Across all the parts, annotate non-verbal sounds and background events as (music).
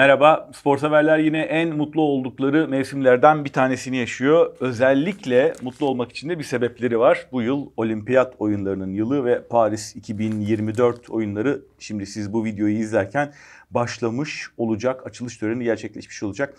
Merhaba, sporseverler yine en mutlu oldukları mevsimlerden bir tanesini yaşıyor. Özellikle mutlu olmak için de bir sebepleri var. Bu yıl olimpiyat oyunlarının yılı ve Paris 2024 oyunları şimdi siz bu videoyu izlerken başlamış olacak, açılış töreni gerçekleşmiş olacak.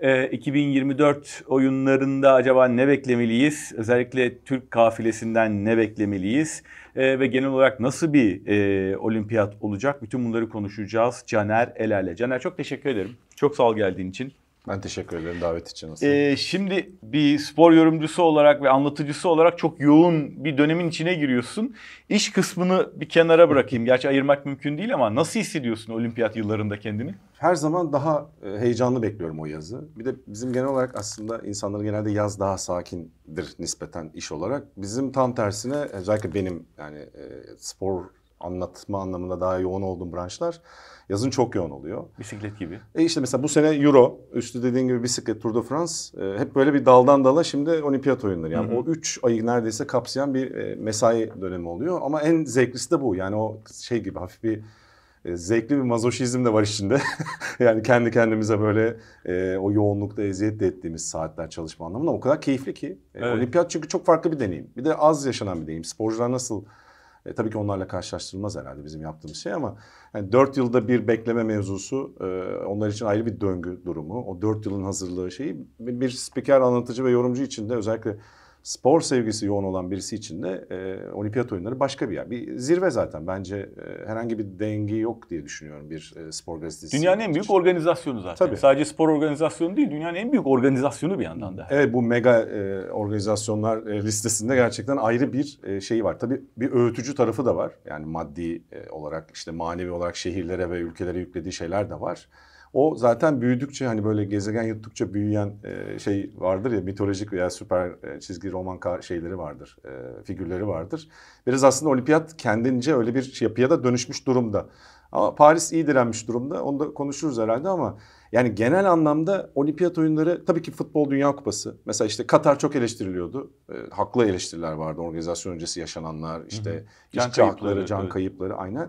E, ee, 2024 oyunlarında acaba ne beklemeliyiz? Özellikle Türk kafilesinden ne beklemeliyiz? E, ve genel olarak nasıl bir e, olimpiyat olacak? Bütün bunları konuşacağız Caner Eler'le. Caner çok teşekkür ederim. Çok sağ ol geldiğin için. Ben teşekkür ederim davet için aslında. Ee, şimdi bir spor yorumcusu olarak ve anlatıcısı olarak çok yoğun bir dönemin içine giriyorsun. İş kısmını bir kenara bırakayım. Gerçi ayırmak mümkün değil ama nasıl hissediyorsun olimpiyat yıllarında kendini? Her zaman daha e, heyecanlı bekliyorum o yazı. Bir de bizim genel olarak aslında insanların genelde yaz daha sakindir nispeten iş olarak. Bizim tam tersine özellikle benim yani e, spor anlatma anlamında daha yoğun olduğum branşlar Yazın çok yoğun oluyor. Bisiklet gibi. E işte mesela bu sene Euro, üstü dediğin gibi bisiklet, Tour de France. E, hep böyle bir daldan dala şimdi olimpiyat oyunları. Yani hı hı. o üç ayı neredeyse kapsayan bir e, mesai dönemi oluyor. Ama en zevklisi de bu. Yani o şey gibi hafif bir e, zevkli bir mazoşizm de var içinde. (laughs) yani kendi kendimize böyle e, o yoğunlukta eziyet de ettiğimiz saatler çalışma anlamında o kadar keyifli ki. E, evet. Olimpiyat çünkü çok farklı bir deneyim. Bir de az yaşanan bir deneyim. Sporcular nasıl e, tabii ki onlarla karşılaştırılmaz herhalde bizim yaptığımız şey ama yani 4 yılda bir bekleme mevzusu e, onlar için ayrı bir döngü durumu. O 4 yılın hazırlığı şeyi bir spiker, anlatıcı ve yorumcu için de özellikle spor sevgisi yoğun olan birisi için de e, olimpiyat oyunları başka bir yer. Bir zirve zaten bence e, herhangi bir dengi yok diye düşünüyorum bir e, spor gazetesi. Dünyanın en büyük için. organizasyonu zaten. Tabii. Sadece spor organizasyonu değil dünyanın en büyük organizasyonu bir yandan da. Evet bu mega e, organizasyonlar e, listesinde gerçekten ayrı bir e, şeyi var. Tabii bir öğütücü tarafı da var. Yani maddi e, olarak işte manevi olarak şehirlere ve ülkelere yüklediği şeyler de var. O zaten büyüdükçe hani böyle gezegen yuttukça büyüyen e, şey vardır ya mitolojik veya süper e, çizgi roman ka şeyleri vardır, e, figürleri vardır. Biraz aslında olimpiyat kendince öyle bir şey, yapıya da dönüşmüş durumda. Ama Paris iyi direnmiş durumda. Onu da konuşuruz herhalde ama yani genel anlamda olimpiyat oyunları tabii ki futbol dünya kupası. Mesela işte Katar çok eleştiriliyordu. E, haklı eleştiriler vardı organizasyon öncesi yaşananlar işte hı hı. can hakları, kayıpları, can evet. kayıpları aynen.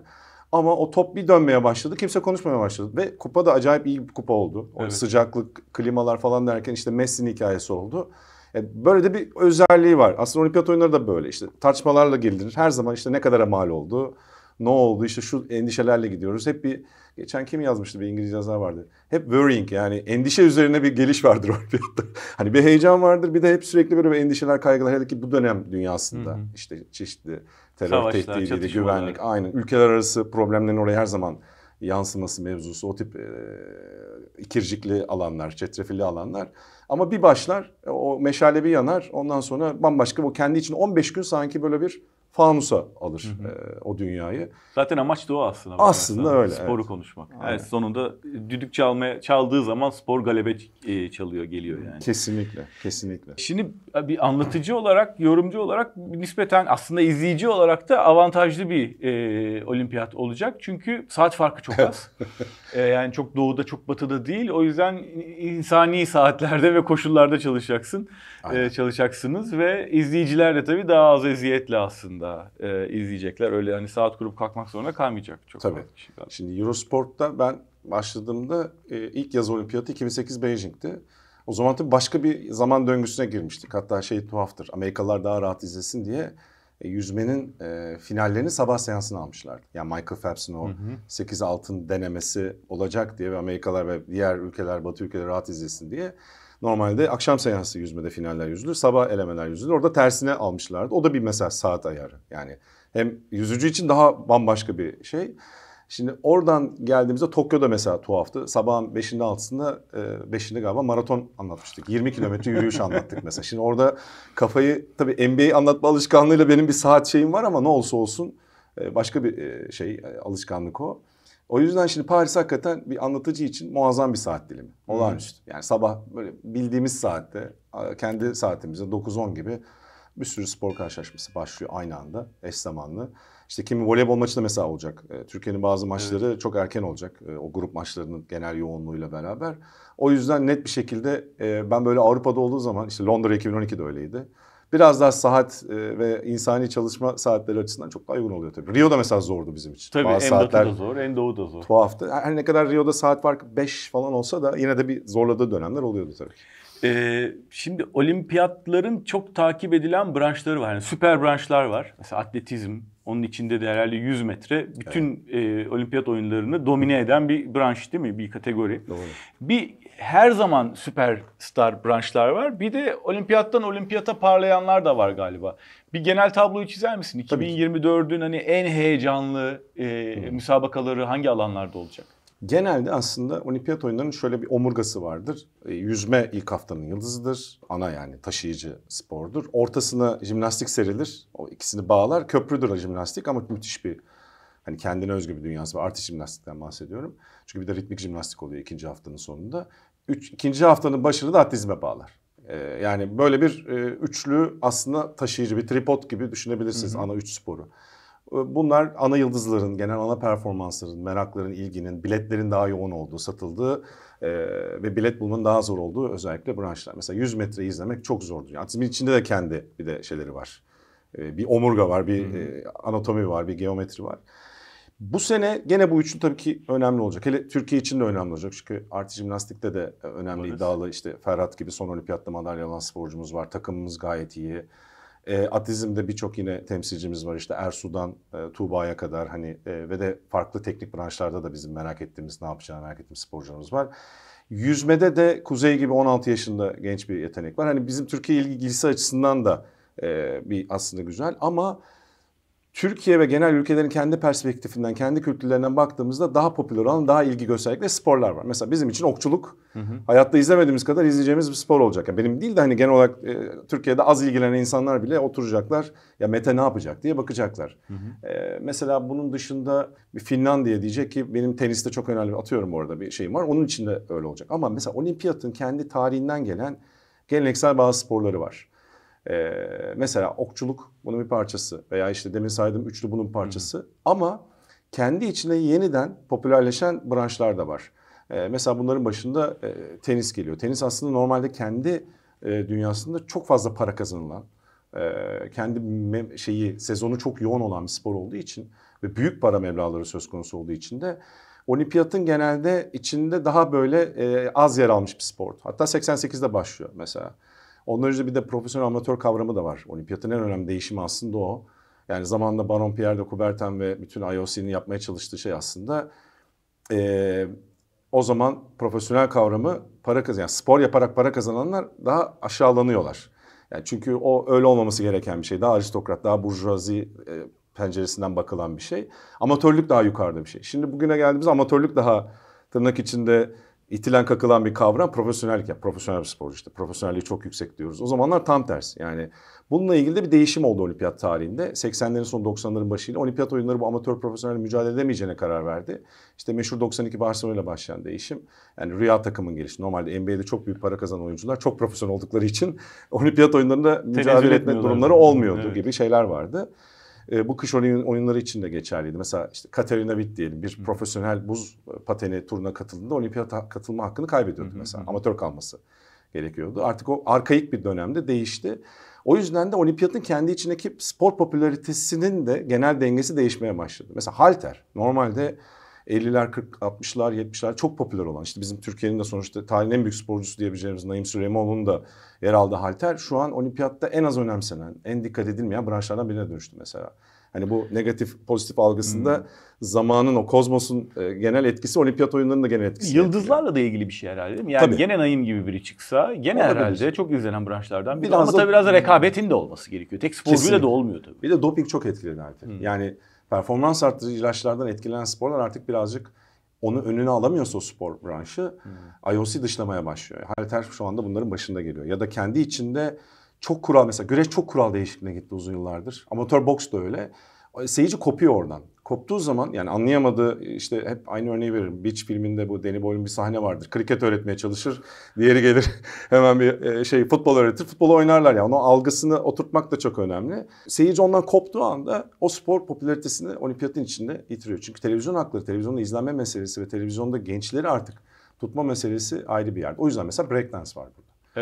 Ama o top bir dönmeye başladı. Kimse konuşmaya başladı. Ve kupa da acayip iyi bir kupa oldu. O evet. sıcaklık, klimalar falan derken işte Messi'nin hikayesi oldu. E, böyle de bir özelliği var. Aslında olimpiyat oyunları da böyle işte tartışmalarla gelinir. Her zaman işte ne kadara mal oldu, ne oldu işte şu endişelerle gidiyoruz. Hep bir geçen kim yazmıştı bir İngilizce yazar vardı. Hep worrying yani endişe üzerine bir geliş vardır (laughs) olimpiyatta. hani bir heyecan vardır bir de hep sürekli böyle bir endişeler kaygılar hele ki bu dönem dünyasında Hı-hı. işte çeşitli terör Savaşlar, tehdidiydi, güvenlik. Aynen. Ülkeler arası problemlerin oraya her zaman yansıması mevzusu. O tip e, ikircikli alanlar, çetrefilli alanlar. Ama bir başlar e, o meşale bir yanar. Ondan sonra bambaşka o kendi için 15 gün sanki böyle bir fanusa alır hı hı. E, o dünyayı. Zaten amaç da o aslında. Aslında bakarsan. öyle. Sporu evet. konuşmak. Aynen. Evet sonunda düdük çalmaya çaldığı zaman spor galebe e, çalıyor geliyor yani. Kesinlikle, kesinlikle. Şimdi e, bir anlatıcı olarak, yorumcu olarak nispeten aslında izleyici olarak da avantajlı bir e, olimpiyat olacak. Çünkü saat farkı çok az. (laughs) e, yani çok doğuda çok batıda değil. O yüzden insani saatlerde ve koşullarda çalışacaksın. E, çalışacaksınız ve izleyiciler de tabii daha az eziyetle aslında aslında e, izleyecekler. Öyle hani saat kurup kalkmak zorunda kalmayacak çok Tabii. Kişi Şimdi Eurosport'ta ben başladığımda e, ilk yaz olimpiyatı 2008 Beijing'ti. O zaman tabii başka bir zaman döngüsüne girmiştik. Hatta şey tuhaftır. Amerikalılar daha rahat izlesin diye e, yüzmenin e, finallerini sabah seansına almışlardı. Yani Michael Phelps'in o hı 8 altın denemesi olacak diye ve Amerikalılar ve diğer ülkeler, Batı ülkeleri rahat izlesin diye. Normalde akşam seansı yüzmede finaller yüzülür, sabah elemeler yüzülür. Orada tersine almışlardı. O da bir mesela saat ayarı. Yani hem yüzücü için daha bambaşka bir şey. Şimdi oradan geldiğimizde Tokyo'da mesela tuhaftı. Sabahın 5'inde 6'sında 5'inde e, galiba maraton anlatmıştık. 20 (laughs) kilometre yürüyüş anlattık mesela. Şimdi orada kafayı tabii NBA anlatma alışkanlığıyla benim bir saat şeyim var ama ne olsa olsun e, başka bir e, şey alışkanlık o. O yüzden şimdi Paris hakikaten bir anlatıcı için muazzam bir saat dilimi. Olağanüstü. Yani sabah böyle bildiğimiz saatte kendi saatimizde 9-10 gibi bir sürü spor karşılaşması başlıyor aynı anda eş zamanlı. İşte kimi voleybol maçı da mesela olacak. E, Türkiye'nin bazı maçları evet. çok erken olacak. E, o grup maçlarının genel yoğunluğuyla beraber. O yüzden net bir şekilde e, ben böyle Avrupa'da olduğu zaman işte Londra 2012'de öyleydi biraz daha saat e, ve insani çalışma saatleri açısından çok daha uygun oluyor tabii. Rio da mesela zordu bizim için. Tabii Bazı en saatler da zor, en doğu da zor. Tuhaftı. Her ne kadar Rio'da saat farkı 5 falan olsa da yine de bir zorladığı dönemler oluyordu tabii. Ee, şimdi olimpiyatların çok takip edilen branşları var. Yani süper branşlar var. Mesela atletizm, onun içinde de herhalde 100 metre bütün evet. e, olimpiyat oyunlarını domine eden bir branş değil mi? Bir kategori. Doğru. Bir her zaman süperstar branşlar var. Bir de olimpiyattan olimpiyata parlayanlar da var galiba. Bir genel tabloyu çizer misin? 2024'ün hani en heyecanlı e, hmm. müsabakaları hangi alanlarda olacak? Genelde aslında olimpiyat oyunlarının şöyle bir omurgası vardır. E, yüzme ilk haftanın yıldızıdır. Ana yani taşıyıcı spordur. Ortasına jimnastik serilir. O ikisini bağlar. Köprüdür jimnastik ama müthiş bir hani kendine özgü bir dünyası var. Artı jimnastikten bahsediyorum. Çünkü bir de ritmik jimnastik oluyor ikinci haftanın sonunda üç, ikinci haftanın başını da atizme bağlar. E, yani böyle bir e, üçlü aslında taşıyıcı bir tripod gibi düşünebilirsiniz hı hı. ana üç sporu. Ee, bunlar ana yıldızların, genel ana performansların, merakların, ilginin, biletlerin daha yoğun olduğu, satıldığı e, ve bilet bulmanın daha zor olduğu özellikle branşlar. Mesela 100 metreyi izlemek çok zordur. Yani atletizmin içinde de kendi bir de şeyleri var. E, bir omurga var, bir e, anatomi var, bir geometri var. Bu sene gene bu üçlü tabii ki önemli olacak. Hele Türkiye için de önemli olacak. Çünkü artı jimnastikte de e, önemli Maalesef. iddialı işte Ferhat gibi son olimpiyatta madalya alan sporcumuz var. Takımımız gayet iyi. E, atizmde birçok yine temsilcimiz var işte Ersu'dan e, Tuğba'ya kadar hani e, ve de farklı teknik branşlarda da bizim merak ettiğimiz ne yapacağını merak ettiğimiz sporcularımız var. Yüzmede de Kuzey gibi 16 yaşında genç bir yetenek var. Hani bizim Türkiye ilgisi açısından da e, bir aslında güzel ama Türkiye ve genel ülkelerin kendi perspektifinden, kendi kültürlerinden baktığımızda daha popüler olan, daha ilgi gösterdikleri sporlar var. Mesela bizim için okçuluk hı hı. hayatta izlemediğimiz kadar izleyeceğimiz bir spor olacak. Yani benim değil de hani genel olarak e, Türkiye'de az ilgilenen insanlar bile oturacaklar. Ya Mete ne yapacak diye bakacaklar. Hı hı. E, mesela bunun dışında Finlandiya diyecek ki benim teniste çok önemli atıyorum orada bir şeyim var. Onun için de öyle olacak. Ama mesela olimpiyatın kendi tarihinden gelen geleneksel bazı sporları var. E, mesela okçuluk bunun bir parçası veya işte demin saydığım üçlü bunun parçası Hı. ama kendi içinde yeniden popülerleşen branşlar da var. E, mesela bunların başında e, tenis geliyor. Tenis aslında normalde kendi e, dünyasında çok fazla para kazanılan, e, kendi şeyi sezonu çok yoğun olan bir spor olduğu için ve büyük para meblaları söz konusu olduğu için de olimpiyatın genelde içinde daha böyle e, az yer almış bir spor. Hatta 88'de başlıyor mesela. Ondan önce bir de profesyonel amatör kavramı da var. Olimpiyatın en önemli değişimi aslında o. Yani zamanında Baron Pierre de Coubertin ve bütün IOC'nin yapmaya çalıştığı şey aslında e, o zaman profesyonel kavramı para kazan, yani spor yaparak para kazananlar daha aşağılanıyorlar. Yani çünkü o öyle olmaması gereken bir şey. Daha aristokrat, daha burjuvazi e, penceresinden bakılan bir şey. Amatörlük daha yukarıda bir şey. Şimdi bugüne geldiğimiz amatörlük daha tırnak içinde itilen kakılan bir kavram profesyonellik. Yani profesyonel bir sporcu işte. Profesyonelliği çok yüksek diyoruz. O zamanlar tam tersi. Yani bununla ilgili de bir değişim oldu olimpiyat tarihinde. 80'lerin sonu 90'ların başıyla olimpiyat oyunları bu amatör profesyonel mücadele edemeyeceğine karar verdi. İşte meşhur 92 Barcelona ile başlayan değişim. Yani rüya takımın gelişi. Normalde NBA'de çok büyük para kazanan oyuncular çok profesyonel oldukları için (laughs) olimpiyat oyunlarında mücadele etme durumları olmuyordu evet. gibi şeyler vardı. E, bu kış oyun, oyunları için de geçerliydi. Mesela işte Katerina Witt diyelim bir Hı. profesyonel buz pateni turuna katıldığında olimpiyata katılma hakkını kaybediyordu Hı. mesela. Amatör kalması gerekiyordu. Artık o arkaik bir dönemde değişti. O yüzden de olimpiyatın kendi içindeki spor popülaritesinin de genel dengesi değişmeye başladı. Mesela halter normalde... Hı 50'ler, 40, 60'lar, 70'ler çok popüler olan işte bizim Türkiye'nin de sonuçta tarihin en büyük sporcusu diyebileceğimiz Naim Süleymoğlu'nun da yer aldığı halter şu an olimpiyatta en az önemsenen, en dikkat edilmeyen branşlardan birine dönüştü mesela. Hani bu negatif pozitif algısında hmm. zamanın o kozmosun e, genel etkisi olimpiyat oyunlarının da genel etkisi. Yıldızlarla etkiliyor. da ilgili bir şey herhalde değil mi? Yani tabii. gene Naim gibi biri çıksa gene Olabilir. herhalde çok izlenen branşlardan biri. Biraz ama da, tabii biraz da rekabetin de olması gerekiyor. Tek sporcuyla da olmuyor tabii. Bir de doping çok etkili herhalde Hmm. Yani performans arttırıcı ilaçlardan etkilenen sporlar artık birazcık onu önüne alamıyorsa o spor branşı hmm. IOC dışlamaya başlıyor. Halter şu anda bunların başında geliyor. Ya da kendi içinde çok kural mesela güreş çok kural değişikliğine gitti uzun yıllardır. Amatör boks da öyle. Seyirci kopuyor oradan koptuğu zaman yani anlayamadığı işte hep aynı örneği veririm. Beach filminde bu Danny Boyle'un bir sahne vardır. Kriket öğretmeye çalışır. Diğeri gelir (laughs) hemen bir e, şey futbol öğretir. Futbol oynarlar ya. Yani. Onun algısını oturtmak da çok önemli. Seyirci ondan koptuğu anda o spor popülaritesini olimpiyatın içinde yitiriyor. Çünkü televizyon hakları, televizyonda izlenme meselesi ve televizyonda gençleri artık tutma meselesi ayrı bir yerde. O yüzden mesela breakdance var burada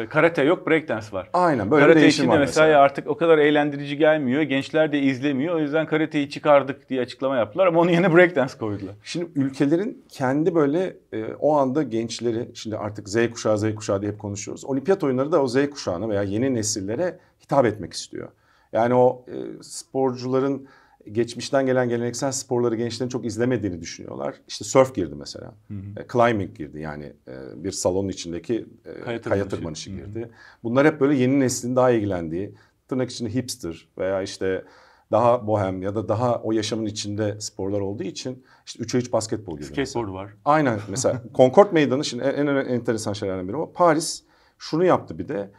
karate yok, breakdance var. Aynen böyle karate değişim var de mesela. artık o kadar eğlendirici gelmiyor. Gençler de izlemiyor. O yüzden karateyi çıkardık diye açıklama yaptılar ama onun yerine breakdance koydular. Şimdi ülkelerin kendi böyle e, o anda gençleri şimdi artık Z kuşağı Z kuşağı diye hep konuşuyoruz. Olimpiyat oyunları da o Z kuşağına veya yeni nesillere hitap etmek istiyor. Yani o e, sporcuların geçmişten gelen geleneksel sporları gençlerin çok izlemediğini düşünüyorlar. İşte surf girdi mesela. Hı hı. E, climbing girdi yani e, bir salonun içindeki e, kaya, kaya tırmanışı girdi. Hı hı. Bunlar hep böyle yeni neslin daha ilgilendiği tırnak içinde hipster veya işte daha bohem ya da daha o yaşamın içinde sporlar olduğu için işte 3'e 3 basketbol gibi. Skateboard mesela. var. Aynen mesela (laughs) Concord Meydanı şimdi en, en enteresan şeylerden biri ama Paris şunu yaptı bir de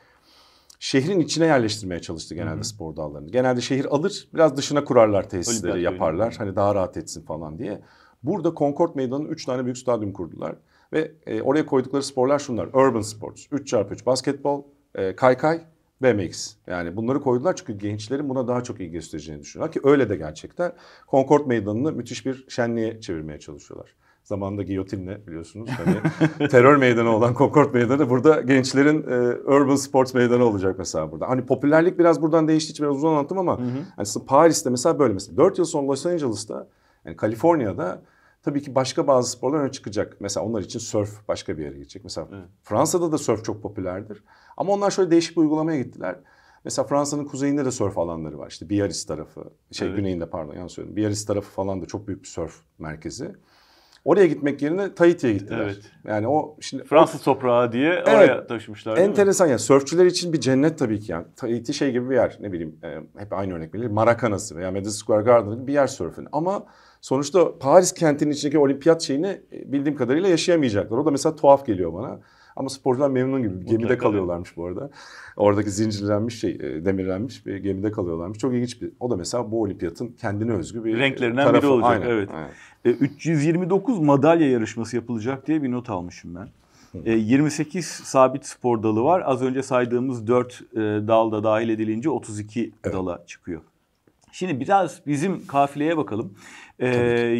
şehrin içine yerleştirmeye çalıştı genelde Hı-hı. spor dallarını. Genelde şehir alır biraz dışına kurarlar tesisleri Olimpiyat yaparlar. Oyunu. Hani daha rahat etsin falan diye. Burada Concord Meydanı 3 tane büyük stadyum kurdular. Ve e, oraya koydukları sporlar şunlar. Urban Sports, 3x3 basketbol, e, kaykay, BMX. Yani bunları koydular çünkü gençlerin buna daha çok ilgi göstereceğini düşünüyorlar ki öyle de gerçekten. Concord Meydanı'nı müthiş bir şenliğe çevirmeye çalışıyorlar. Zamanında giyotinle biliyorsunuz. Hani (laughs) terör meydanı olan Concord Meydanı burada gençlerin e, urban sports meydanı olacak mesela burada. Hani popülerlik biraz buradan değişti için biraz uzun anlattım ama Hani Paris'te mesela böyle mesela. 4 yıl sonra Los Angeles'ta yani Kaliforniya'da tabii ki başka bazı sporlar öne çıkacak. Mesela onlar için surf başka bir yere gidecek. Mesela evet. Fransa'da da surf çok popülerdir. Ama onlar şöyle değişik bir uygulamaya gittiler. Mesela Fransa'nın kuzeyinde de surf alanları var. İşte Biarritz tarafı, şey evet. güneyinde pardon yanlış söyledim. Biarritz tarafı falan da çok büyük bir surf merkezi. Oraya gitmek yerine Tahiti'ye gittiler. Evet. Yani o şimdi Fransız toprağı diye evet, oraya taşımışlar. Enteresan ya. Yani, sörfçüler için bir cennet tabii ki yani. Tahiti şey gibi bir yer. Ne bileyim e, hep aynı örnek verilir. Maracanası veya Madison Square Garden gibi bir yer sörfün. Ama sonuçta Paris kentinin içindeki olimpiyat şeyini e, bildiğim kadarıyla yaşayamayacaklar. O da mesela tuhaf geliyor bana. Ama sporcular memnun gibi. Gemide kalıyorlarmış bu arada. Oradaki zincirlenmiş şey, e, demirlenmiş bir gemide kalıyorlarmış. Çok ilginç bir. O da mesela bu olimpiyatın kendine özgü bir e, renklerinden tarafı. biri olacak. Aynen, evet. Aynen. E, 329 madalya yarışması yapılacak diye bir not almışım ben. E, 28 sabit spor dalı var. Az önce saydığımız 4 e, dal da dahil edilince 32 evet. dala çıkıyor. Şimdi biraz bizim kafileye bakalım. Ee,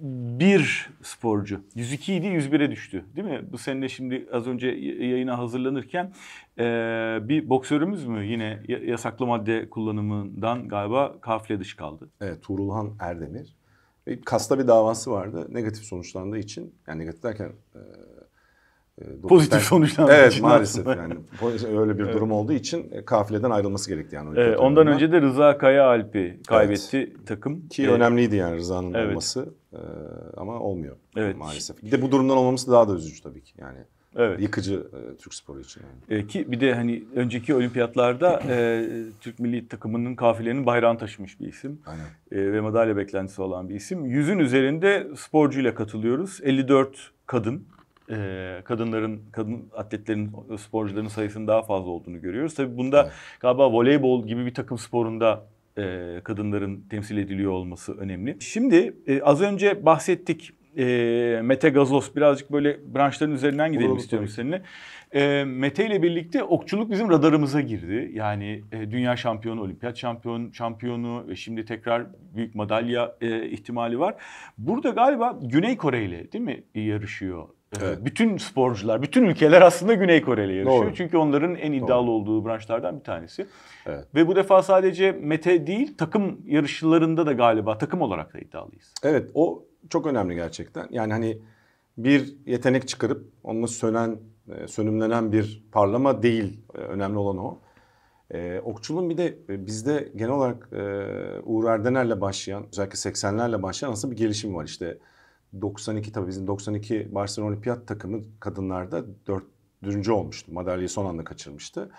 101 sporcu. 102 idi 101'e düştü. Değil mi? Bu sene şimdi az önce yayına hazırlanırken e, bir boksörümüz mü yine yasaklı madde kullanımından galiba kafile dışı kaldı. Evet Tuğrulhan Erdemir. Kasta bir davası vardı. Negatif sonuçlandığı için yani negatif derken e, ee, Pozitif tane... sonuçlandığı evet, için. Evet maalesef yani öyle bir evet. durum olduğu için e, kafileden ayrılması gerekti yani. Evet, ondan önce de Rıza Kaya Alp'i kaybetti evet. takım. Ki ee, önemliydi yani Rıza'nın evet. olması ee, ama olmuyor evet. maalesef. Bir de bu durumdan olmaması daha da üzücü tabii ki yani. Evet. Yıkıcı e, Türk sporu için. Yani. E, ki bir de hani önceki olimpiyatlarda e, Türk milli takımının kafilenin bayrağını taşımış bir isim. Aynen. E, ve madalya beklentisi olan bir isim. Yüzün üzerinde sporcuyla katılıyoruz. 54 kadın e, kadınların, kadın atletlerin, sporcuların sayısının daha fazla olduğunu görüyoruz. Tabii bunda evet. galiba voleybol gibi bir takım sporunda e, kadınların temsil ediliyor olması önemli. Şimdi e, az önce bahsettik e, Mete Gazos birazcık böyle branşların üzerinden gidelim Olur, istiyorum tabii. seninle. E, Mete ile birlikte okçuluk bizim radarımıza girdi. Yani e, dünya şampiyonu, olimpiyat şampiyonu şampiyonu ve şimdi tekrar büyük madalya e, ihtimali var. Burada galiba Güney Kore ile değil mi yarışıyor ee, bütün sporcular, bütün ülkeler aslında Güney Koreli yarışıyor. Doğru. Çünkü onların en iddialı Doğru. olduğu branşlardan bir tanesi. Evet. Ve bu defa sadece Mete değil, takım yarışlarında da galiba takım olarak da iddialıyız. Evet, o çok önemli gerçekten. Yani hani bir yetenek çıkarıp onunla sönen, e, sönümlenen bir parlama değil. E, önemli olan o. Ee, okçuluğun bir de e, bizde genel olarak e, Uğur Erdener'le başlayan, özellikle 80'lerle başlayan aslında bir gelişim var. İşte 92 tabii bizim 92 Barcelona Olimpiyat takımı kadınlarda dördüncü olmuştu. Madalyayı son anda kaçırmıştı.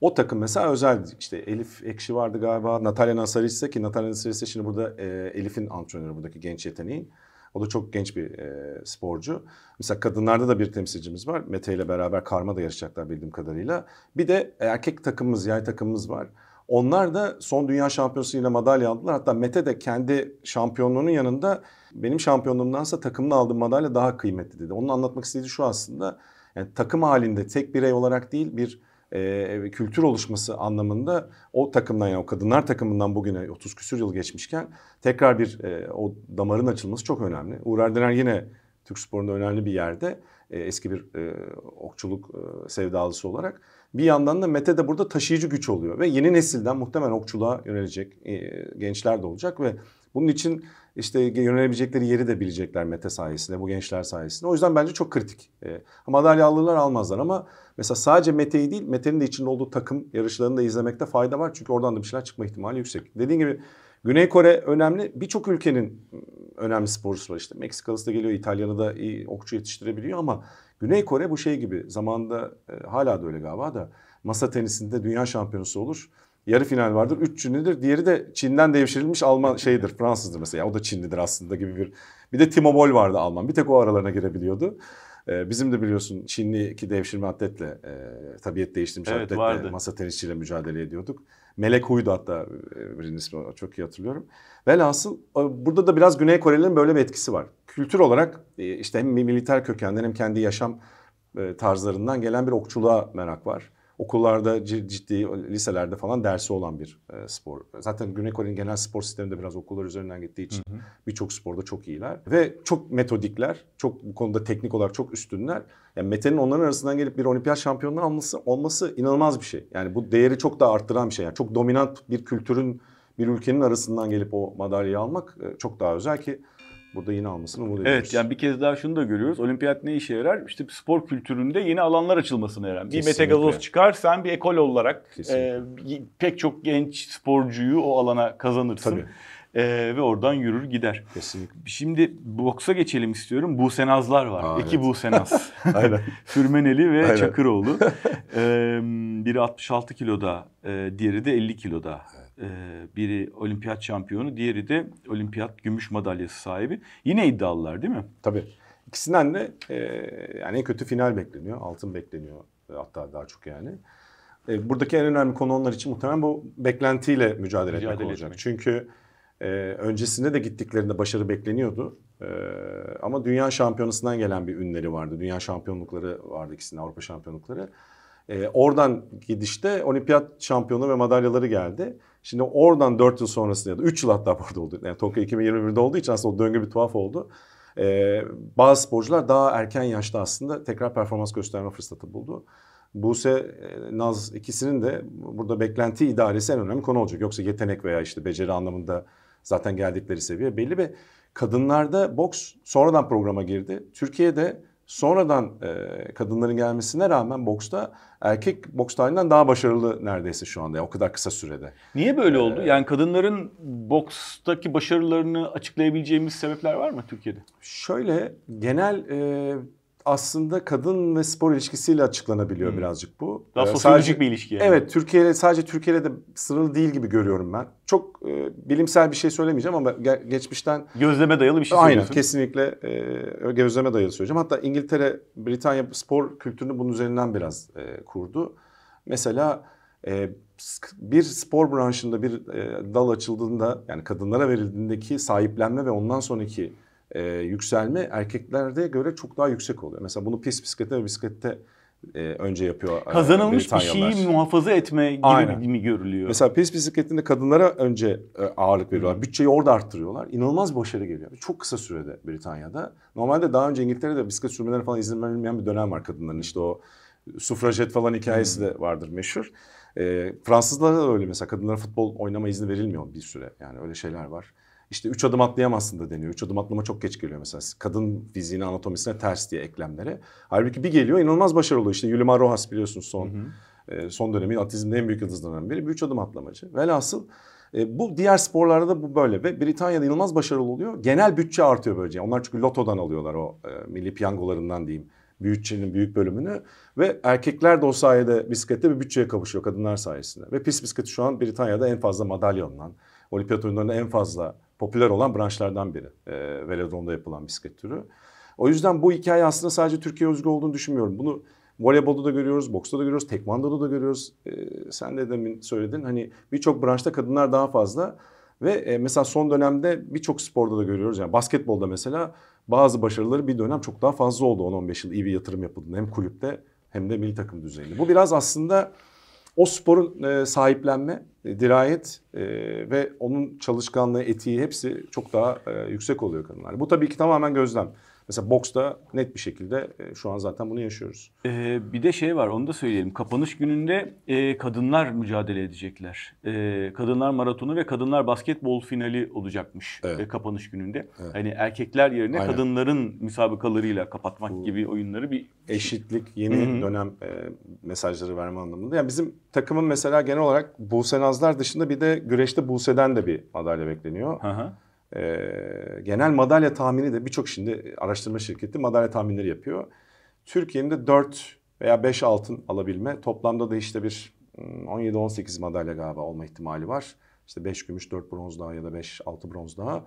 O takım mesela özel işte Elif Ekşi vardı galiba. Natalya Nasarisse ki Natalya Nasarisse şimdi burada e, Elif'in antrenörü buradaki genç yeteneğin. O da çok genç bir e, sporcu. Mesela kadınlarda da bir temsilcimiz var. Mete ile beraber karma da yarışacaklar bildiğim kadarıyla. Bir de erkek takımımız, yay takımımız var. Onlar da son dünya şampiyonasıyla madalya aldılar. Hatta Mete de kendi şampiyonluğunun yanında benim şampiyonluğumdansa takımla aldığım madalya daha kıymetli dedi. Onun anlatmak istediği şu aslında yani takım halinde tek birey olarak değil bir e, kültür oluşması anlamında o takımdan yani o kadınlar takımından bugüne 30 küsür yıl geçmişken tekrar bir e, o damarın açılması çok önemli. Uğur Erdener yine Türk sporunda önemli bir yerde. E, eski bir e, okçuluk e, sevdalısı olarak. Bir yandan da Mete de burada taşıyıcı güç oluyor ve yeni nesilden muhtemelen okçuluğa yönelecek e, gençler de olacak ve bunun için işte yönelebilecekleri yeri de bilecekler Mete sayesinde, bu gençler sayesinde. O yüzden bence çok kritik. E, madalya alırlar almazlar ama mesela sadece Mete'yi değil, Mete'nin de içinde olduğu takım yarışlarını da izlemekte fayda var. Çünkü oradan da bir şeyler çıkma ihtimali yüksek. Dediğim gibi Güney Kore önemli. Birçok ülkenin ıı, önemli sporcusu var işte. Meksikalısı da geliyor, İtalyanı da iyi okçu yetiştirebiliyor ama Güney Kore bu şey gibi zamanda e, ıı, hala da öyle galiba da masa tenisinde dünya şampiyonusu olur. Yarı final vardır. Üç Çinlidir. Diğeri de Çin'den devşirilmiş Alman şeyidir. Fransızdır mesela. O da Çinlidir aslında gibi bir. Bir de Timo Boll vardı Alman. Bir tek o aralarına girebiliyordu. Ee, bizim de biliyorsun Çinli iki devşirme atletle e, tabiat değiştirmiş evet, atletle vardı. masa tenisiyle mücadele ediyorduk. Melek Uy'du hatta e, birinin ismi çok iyi hatırlıyorum. Velhasıl e, burada da biraz Güney Korelilerin böyle bir etkisi var. Kültür olarak e, işte hem militer kökenden hem kendi yaşam tarzlarından gelen bir okçuluğa merak var okullarda ciddi, liselerde falan dersi olan bir e, spor. Zaten Güney Kore'nin genel spor sistemi de biraz okullar üzerinden gittiği için birçok sporda çok iyiler. Ve çok metodikler, çok bu konuda teknik olarak çok üstünler. Yani Mete'nin onların arasından gelip bir olimpiyat şampiyonluğu alması, olması inanılmaz bir şey. Yani bu değeri çok daha arttıran bir şey. Yani çok dominant bir kültürün, bir ülkenin arasından gelip o madalyayı almak e, çok daha özel ki Burada yine almasını umut ediyoruz. Evet yani bir kez daha şunu da görüyoruz. Olimpiyat ne işe yarar? İşte spor kültüründe yeni alanlar açılmasına yarar. Bir Mete Gazoz çıkar sen bir ekol olarak e, pek çok genç sporcuyu o alana kazanırsın. Tabii. Ee, ve oradan yürür gider. Kesinlikle. Şimdi boksa geçelim istiyorum. Bu senazlar var. Aa, İki evet. senaz. (laughs) Aynen. (laughs) Sürmeneli ve Aynen. Çakıroğlu. ee, biri 66 kiloda, e, diğeri de 50 kiloda. Evet ee, biri olimpiyat şampiyonu, diğeri de olimpiyat gümüş madalyası sahibi. Yine iddialılar değil mi? Tabii. İkisinden de e, yani en kötü final bekleniyor, altın bekleniyor e, hatta daha çok yani. E, buradaki en önemli konu onlar için muhtemelen bu beklentiyle mücadele, mücadele etmek olacak. Çünkü e, öncesinde de gittiklerinde başarı bekleniyordu. E, ama dünya şampiyonasından gelen bir ünleri vardı. Dünya şampiyonlukları vardı ikisinin Avrupa şampiyonlukları. E, oradan gidişte olimpiyat şampiyonu ve madalyaları geldi. Şimdi oradan 4 yıl sonrasında ya da 3 yıl hatta burada oldu. Yani Tokyo 2021'de olduğu için aslında o döngü bir tuhaf oldu. Ee, bazı sporcular daha erken yaşta aslında tekrar performans gösterme fırsatı buldu. Buse, e, Naz ikisinin de burada beklenti idaresi en önemli konu olacak. Yoksa yetenek veya işte beceri anlamında zaten geldikleri seviye belli ve kadınlarda boks sonradan programa girdi. Türkiye'de sonradan e, kadınların gelmesine rağmen boksta erkek boks tarihinden daha başarılı neredeyse şu anda o kadar kısa sürede. Niye böyle oldu? Ee, yani kadınların bokstaki başarılarını açıklayabileceğimiz sebepler var mı Türkiye'de? Şöyle genel e, aslında kadın ve spor ilişkisiyle açıklanabiliyor hmm. birazcık bu. Daha ee, sosyolojik sadece, bir ilişki yani. Evet Türkiye'yle sadece Türkiye'de de sınırlı değil gibi görüyorum ben. Çok e, bilimsel bir şey söylemeyeceğim ama ge- geçmişten... Gözleme dayalı bir şey aynen, söylüyorsun. Aynen kesinlikle e, gözleme dayalı söyleyeceğim. Hatta İngiltere, Britanya spor kültürünü bunun üzerinden biraz e, kurdu. Mesela e, bir spor branşında bir e, dal açıldığında yani kadınlara verildiğindeki sahiplenme ve ondan sonraki e, yükselme erkeklerde göre çok daha yüksek oluyor. Mesela bunu pis bisiklette ve bisiklette e, önce yapıyor. E, Kazanılmış bir şeyi muhafaza etme gibi Aynen. mi görülüyor? Mesela pist bisikletinde kadınlara önce e, ağırlık veriyorlar. Bütçeyi orada arttırıyorlar. İnanılmaz başarı geliyor. Çok kısa sürede Britanya'da. Normalde daha önce İngiltere'de bisiklet sürmelerine falan izin verilmeyen bir dönem var kadınların. İşte o sufrajet falan hikayesi Hı. de vardır meşhur. E, Fransızlara da öyle mesela kadınlara futbol oynama izni verilmiyor bir süre. Yani öyle şeyler var. İşte üç adım atlayamazsın da deniyor. Üç adım atlama çok geç geliyor mesela. Kadın fiziğine anatomisine ters diye eklemlere. Halbuki bir geliyor inanılmaz başarılı. İşte Yulimar Rojas biliyorsunuz son hı hı. E, son dönemin atizmde en büyük yıldızlarından biri. Bir üç adım atlamacı. Velhasıl e, bu diğer sporlarda da bu böyle ve Britanya'da inanılmaz başarılı oluyor. Genel bütçe artıyor böylece. Onlar çünkü lotodan alıyorlar o e, milli piyangolarından diyeyim. Bütçenin büyük bölümünü ve erkekler de o sayede bisiklette bir bütçeye kavuşuyor kadınlar sayesinde. Ve pis bisikleti şu an Britanya'da en fazla madalyonla, olimpiyat oyunlarında en fazla popüler olan branşlardan biri. E, velodromda yapılan bisiklet türü. O yüzden bu hikaye aslında sadece Türkiye özgü olduğunu düşünmüyorum. Bunu voleybolda da görüyoruz, boksta da görüyoruz, tekvandoda da görüyoruz. E, sen de demin söyledin hani birçok branşta kadınlar daha fazla ve e, mesela son dönemde birçok sporda da görüyoruz. Yani basketbolda mesela bazı başarıları bir dönem çok daha fazla oldu 10-15 yıl iyi bir yatırım yapıldı hem kulüpte hem de milli takım düzeyinde. Bu biraz aslında o sporun e, sahiplenme, e, dirayet e, ve onun çalışkanlığı, etiği hepsi çok daha e, yüksek oluyor kadınlar. Bu tabii ki tamamen gözlem. Mesela boksta net bir şekilde e, şu an zaten bunu yaşıyoruz. Ee, bir de şey var onu da söyleyelim. Kapanış gününde e, kadınlar mücadele edecekler. E, kadınlar maratonu ve kadınlar basketbol finali olacakmış e, evet. e, kapanış gününde. Evet. Hani erkekler yerine Aynen. kadınların müsabakalarıyla kapatmak Bu, gibi oyunları bir... Eşitlik, yeni Hı-hı. dönem e, mesajları verme anlamında. Yani bizim takımın mesela genel olarak Buse Nazlar dışında bir de güreşte Buse'den de bir madalya bekleniyor. Hı hı. E, genel madalya tahmini de birçok şimdi araştırma şirketi madalya tahminleri yapıyor. Türkiye'nin de 4 veya 5 altın alabilme. Toplamda da işte bir 17-18 hmm, madalya galiba olma ihtimali var. İşte 5 gümüş, 4 bronz daha ya da 5-6 bronz daha.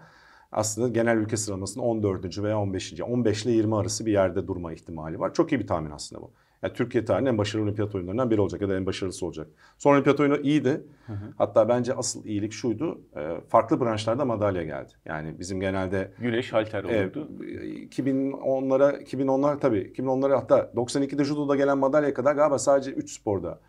Aslında genel ülke sıralamasının 14. veya 15. 15 ile 20 arası bir yerde durma ihtimali var. Çok iyi bir tahmin aslında bu. Yani Türkiye tarihinin en başarılı olimpiyat oyunlarından biri olacak ya da en başarılısı olacak. Son olimpiyat oyunu iyiydi. Hı hı. Hatta bence asıl iyilik şuydu. E, farklı branşlarda madalya geldi. Yani bizim genelde... güneş halter e, olurdu. E, 2010'lara, 2010'lar tabii. 2010'lara hatta 92'de judoda gelen madalya kadar galiba sadece 3 sporda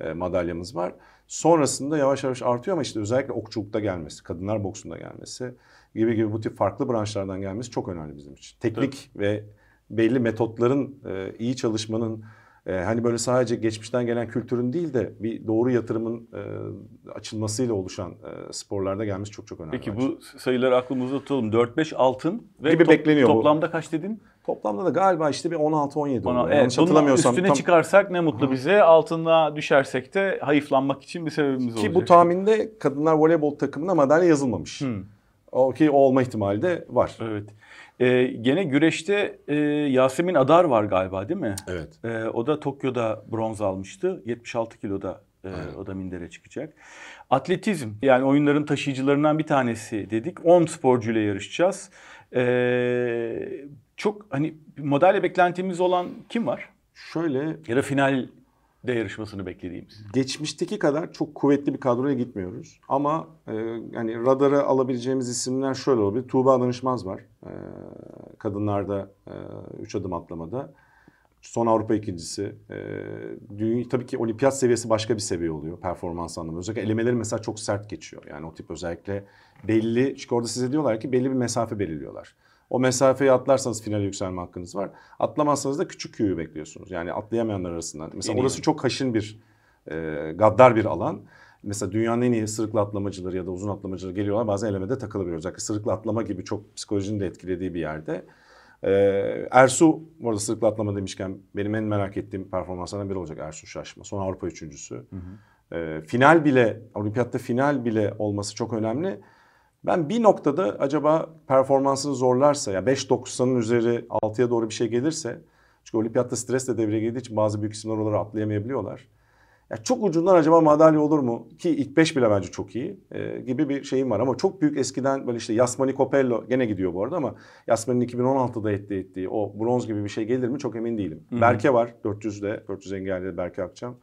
e, madalyamız var. Sonrasında yavaş yavaş artıyor ama işte özellikle okçulukta gelmesi, kadınlar boksunda gelmesi gibi gibi bu tip farklı branşlardan gelmesi çok önemli bizim için. Teknik Tabii. ve belli metotların iyi çalışmanın e, hani böyle sadece geçmişten gelen kültürün değil de bir doğru yatırımın e, açılmasıyla oluşan e, sporlarda gelmiş çok çok önemli. Peki bu sayıları aklımızda tutalım. 4-5 altın ve gibi top, bekleniyor toplamda bu. kaç dedin? Toplamda da galiba işte bir 16-17 oldu. Evet, hatırlamıyorsam. Üstüne tam... çıkarsak ne mutlu bize. Altına düşersek de hayıflanmak için bir sebebimiz Ki olacak. Ki bu tahminde kadınlar voleybol takımına madalya yazılmamış. Hı okey olma ihtimali de var. Evet. Ee, gene güreşte e, Yasemin Adar var galiba değil mi? Evet. Ee, o da Tokyo'da bronz almıştı. 76 kiloda e, o da mindere çıkacak. Atletizm yani oyunların taşıyıcılarından bir tanesi dedik. 10 sporcuyla yarışacağız. Ee, çok hani madalya beklentimiz olan kim var? Şöyle. Ya da final de yarışmasını beklediğimiz. Geçmişteki kadar çok kuvvetli bir kadroya gitmiyoruz. Ama e, yani radara alabileceğimiz isimler şöyle olabilir. Tuğba Danışmaz var. E, kadınlarda e, üç adım atlamada. Son Avrupa ikincisi. E, dünya, tabii ki olimpiyat seviyesi başka bir seviye oluyor performans anlamında. Özellikle elemeleri mesela çok sert geçiyor. Yani o tip özellikle belli, çünkü orada size diyorlar ki belli bir mesafe belirliyorlar. O mesafeyi atlarsanız final yükselme hakkınız var. Atlamazsanız da küçük Q'yu bekliyorsunuz. Yani atlayamayanlar arasından. Mesela en orası iyi. çok haşin bir, e, gaddar bir alan. Mesela dünyanın en iyi sırıkla atlamacıları ya da uzun atlamacıları geliyorlar. Bazen elemede takılabiliyoruz. Yani sırıkla atlama gibi çok psikolojinin de etkilediği bir yerde. E, Ersu, bu arada sırıkla atlama demişken benim en merak ettiğim performanslardan biri olacak Ersu Şaşma. Son Avrupa üçüncüsü. Hı hı. E, final bile, olimpiyatta final bile olması çok önemli. Ben bir noktada acaba performansını zorlarsa ya yani 5.90'ın üzeri 6'ya doğru bir şey gelirse çünkü olimpiyatta stres de devreye girdiği için bazı büyük isimler olarak atlayamayabiliyorlar. Ya çok ucundan acaba madalya olur mu ki ilk 5 bile bence çok iyi e, gibi bir şeyim var ama çok büyük eskiden böyle işte Yasmani Copello gene gidiyor bu arada ama Yasmani'nin 2016'da etti ettiği o bronz gibi bir şey gelir mi çok emin değilim. Hı-hı. Berke var 400'de 400 engellide Berke Akçam.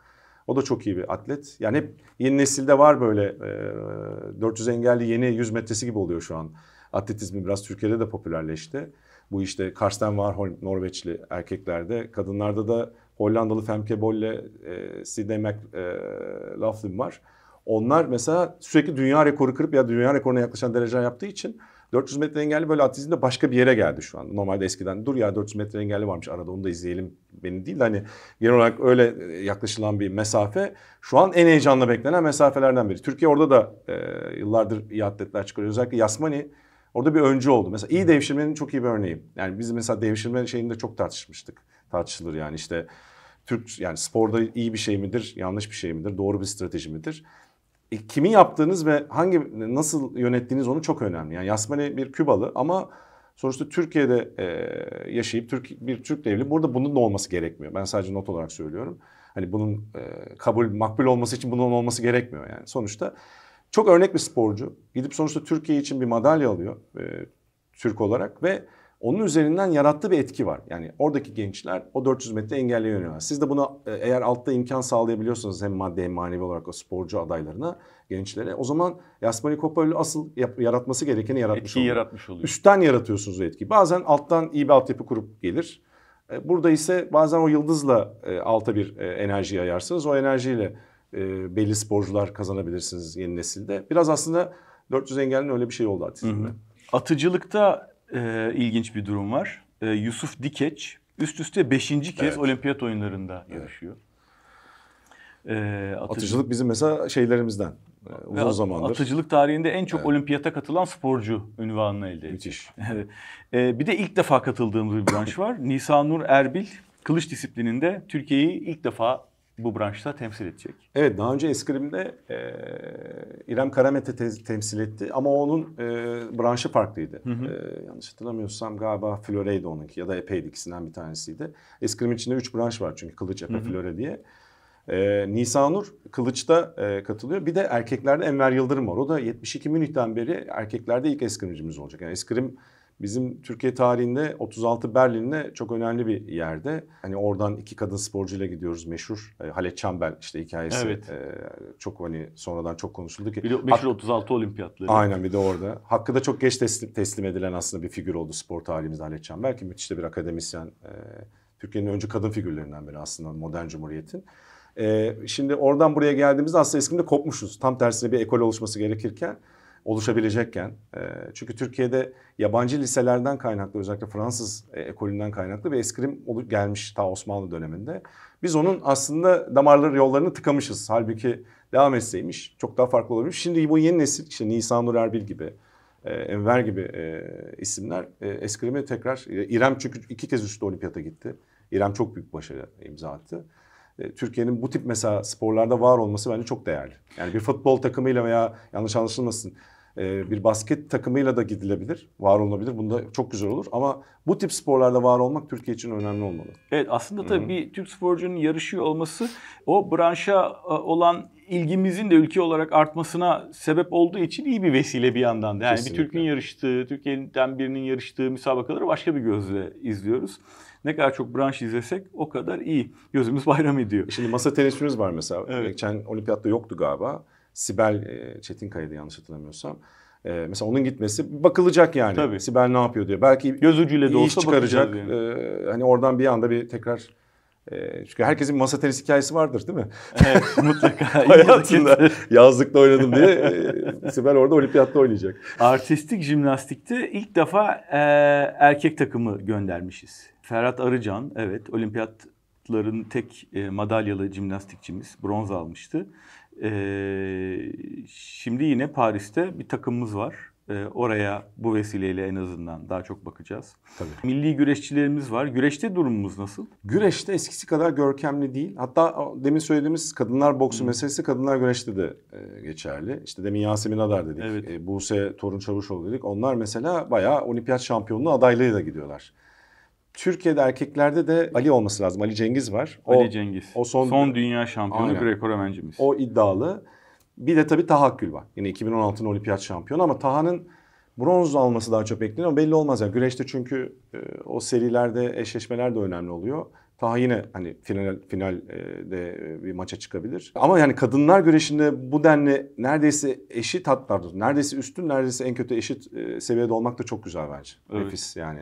O da çok iyi bir atlet. Yani hep yeni nesilde var böyle e, 400 engelli yeni 100 metresi gibi oluyor şu an. Atletizmi biraz Türkiye'de de popülerleşti. Bu işte Karsten var Norveçli erkeklerde, kadınlarda da Hollandalı Femke Bolle, e, Sidney McLaughlin e, var. Onlar mesela sürekli dünya rekoru kırıp ya dünya rekoruna yaklaşan dereceler yaptığı için 400 metre engelli böyle atletizm de başka bir yere geldi şu an. Normalde eskiden dur ya 400 metre engelli varmış arada onu da izleyelim beni değil de hani genel olarak öyle e, yaklaşılan bir mesafe şu an en heyecanla beklenen mesafelerden biri. Türkiye orada da e, yıllardır iyi atletler çıkarıyor. Özellikle Yasmani orada bir öncü oldu. Mesela iyi devşirmenin çok iyi bir örneği. Yani biz mesela devşirme şeyinde çok tartışmıştık. Tartışılır yani işte Türk yani sporda iyi bir şey midir, yanlış bir şey midir, doğru bir strateji midir? e, kimi yaptığınız ve hangi nasıl yönettiğiniz onu çok önemli. Yani Yasmani bir Kübalı ama sonuçta Türkiye'de e, yaşayıp Türk bir Türk evli. Burada bunun da olması gerekmiyor. Ben sadece not olarak söylüyorum. Hani bunun e, kabul makbul olması için bunun olması gerekmiyor yani. Sonuçta çok örnek bir sporcu. Gidip sonuçta Türkiye için bir madalya alıyor e, Türk olarak ve onun üzerinden yarattığı bir etki var. Yani oradaki gençler o 400 metre engelle yöneliyorlar. Siz de buna e, eğer altta imkan sağlayabiliyorsanız hem maddi hem manevi olarak o sporcu adaylarına, gençlere o zaman Yasmani Kopalı asıl yaratması gerekeni yaratmış Etkiyi oluyor. yaratmış oluyor. Üstten yaratıyorsunuz o etkiyi. Bazen alttan iyi bir altyapı kurup gelir. E, burada ise bazen o yıldızla e, alta bir enerji yayarsınız. O enerjiyle e, belli sporcular kazanabilirsiniz yeni nesilde. Biraz aslında 400 engellinin öyle bir şey oldu atletizmde. Atıcılıkta e, ilginç bir durum var. E, Yusuf Dikeç üst üste beşinci kez evet. olimpiyat oyunlarında evet. yarışıyor. E, atıcılık... atıcılık bizim mesela şeylerimizden e, uzun zamandır. Atıcılık tarihinde en çok evet. olimpiyata katılan sporcu ünvanını elde etti. Müthiş. (laughs) e, bir de ilk defa katıldığımız bir branş var. (laughs) Nisanur Erbil kılıç disiplininde Türkiye'yi ilk defa bu branşta temsil edecek. Evet daha önce Eskrim'de e, İrem Karamete te- temsil etti ama onun e, branşı farklıydı. Hı hı. E, yanlış hatırlamıyorsam galiba Flore'ydi onunki ya da Epe'ydi ikisinden bir tanesiydi. Eskrim içinde üç branş var çünkü Kılıç, Epe, hı hı. Flore diye. E, Nisanur Kılıç'ta e, katılıyor. Bir de erkeklerde Enver Yıldırım var. O da 72 Münih'ten beri erkeklerde ilk eskrimcimiz olacak. Yani eskrim bizim Türkiye tarihinde 36 Berlin'de çok önemli bir yerde. Hani oradan iki kadın sporcuyla gidiyoruz meşhur. E, Hale Çambel işte hikayesi evet. e, çok hani sonradan çok konuşuldu ki. Bir de meşhur Hak... 36 olimpiyatları. Aynen bir de orada. Hakkı da çok geç teslim, teslim edilen aslında bir figür oldu spor tarihimizde Hale Çambel ki müthiş de bir akademisyen. E, Türkiye'nin önce kadın figürlerinden biri aslında modern cumhuriyetin. E, şimdi oradan buraya geldiğimizde aslında eskimde kopmuşuz. Tam tersine bir ekol oluşması gerekirken oluşabilecekken e, çünkü Türkiye'de yabancı liselerden kaynaklı özellikle Fransız e, ekolünden kaynaklı bir eskrim gelmiş ta Osmanlı döneminde. Biz onun aslında damarları yollarını tıkamışız. Halbuki devam etseymiş çok daha farklı olabilir. Şimdi bu yeni nesil işte Nisanur Erbil gibi e, Enver gibi e, isimler e, eskrimi tekrar e, İrem çünkü iki kez üstü olimpiyata gitti. İrem çok büyük başarı imza attı. E, Türkiye'nin bu tip mesela sporlarda var olması bence çok değerli. Yani bir futbol takımıyla veya yanlış anlaşılmasın ee, bir basket takımıyla da gidilebilir, var olabilir Bunda çok güzel olur ama bu tip sporlarda var olmak Türkiye için önemli olmalı. Evet aslında tabii Hı-hı. bir Türk sporcunun yarışıyor olması o branşa e, olan ilgimizin de ülke olarak artmasına sebep olduğu için iyi bir vesile bir yandan da. Yani Kesinlikle. bir Türk'ün yarıştığı, Türkiye'den birinin yarıştığı müsabakaları başka bir gözle izliyoruz. Ne kadar çok branş izlesek o kadar iyi. Gözümüz bayram ediyor. Şimdi masa tenisimiz var mesela. Evet. Geçen olimpiyatta yoktu galiba. Sibel e, Çetinkaya'da yanlış hatırlamıyorsam. E, mesela onun gitmesi bakılacak yani. Tabii. Sibel ne yapıyor diye. Belki göz ucuyla da olsa çıkaracak. Yani. E, hani oradan bir anda bir tekrar e, çünkü herkesin masa tenis hikayesi vardır değil mi? Evet (laughs) mutlaka. (laughs) Hayatında yazlıkta oynadım diye e, Sibel orada olimpiyatta oynayacak. Artistik jimnastikte ilk defa e, erkek takımı göndermişiz. Ferhat Arıcan evet olimpiyatların tek e, madalyalı jimnastikçimiz bronz almıştı. Ee, şimdi yine Paris'te bir takımımız var. Ee, oraya bu vesileyle en azından daha çok bakacağız. Tabii. Milli güreşçilerimiz var. Güreşte durumumuz nasıl? Güreşte eskisi kadar görkemli değil. Hatta demin söylediğimiz kadınlar boksu hmm. meselesi kadınlar güreşte de e, geçerli. İşte demin Yasemin Adar dedik. Evet. E, Buse Torun Çavuşoğlu dedik. Onlar mesela bayağı olimpiyat şampiyonluğu adaylığı da gidiyorlar. Türkiye'de erkeklerde de Ali olması lazım. Ali Cengiz var. O, Ali Cengiz. O son, son dünya şampiyonu Greco-Romencimiz. O iddialı. Bir de tabii Taha Akgül var. Yine 2016'nın olimpiyat şampiyonu ama Taha'nın bronz alması daha çok bekleniyor ama belli olmaz. Yani güreşte çünkü e, o serilerde eşleşmeler de önemli oluyor. Taha yine hani final finalde e, e, bir maça çıkabilir. Ama yani kadınlar güreşinde bu denli neredeyse eşit hatlarda, neredeyse üstün, neredeyse en kötü eşit e, seviyede olmak da çok güzel bence. Evet. Nefis yani.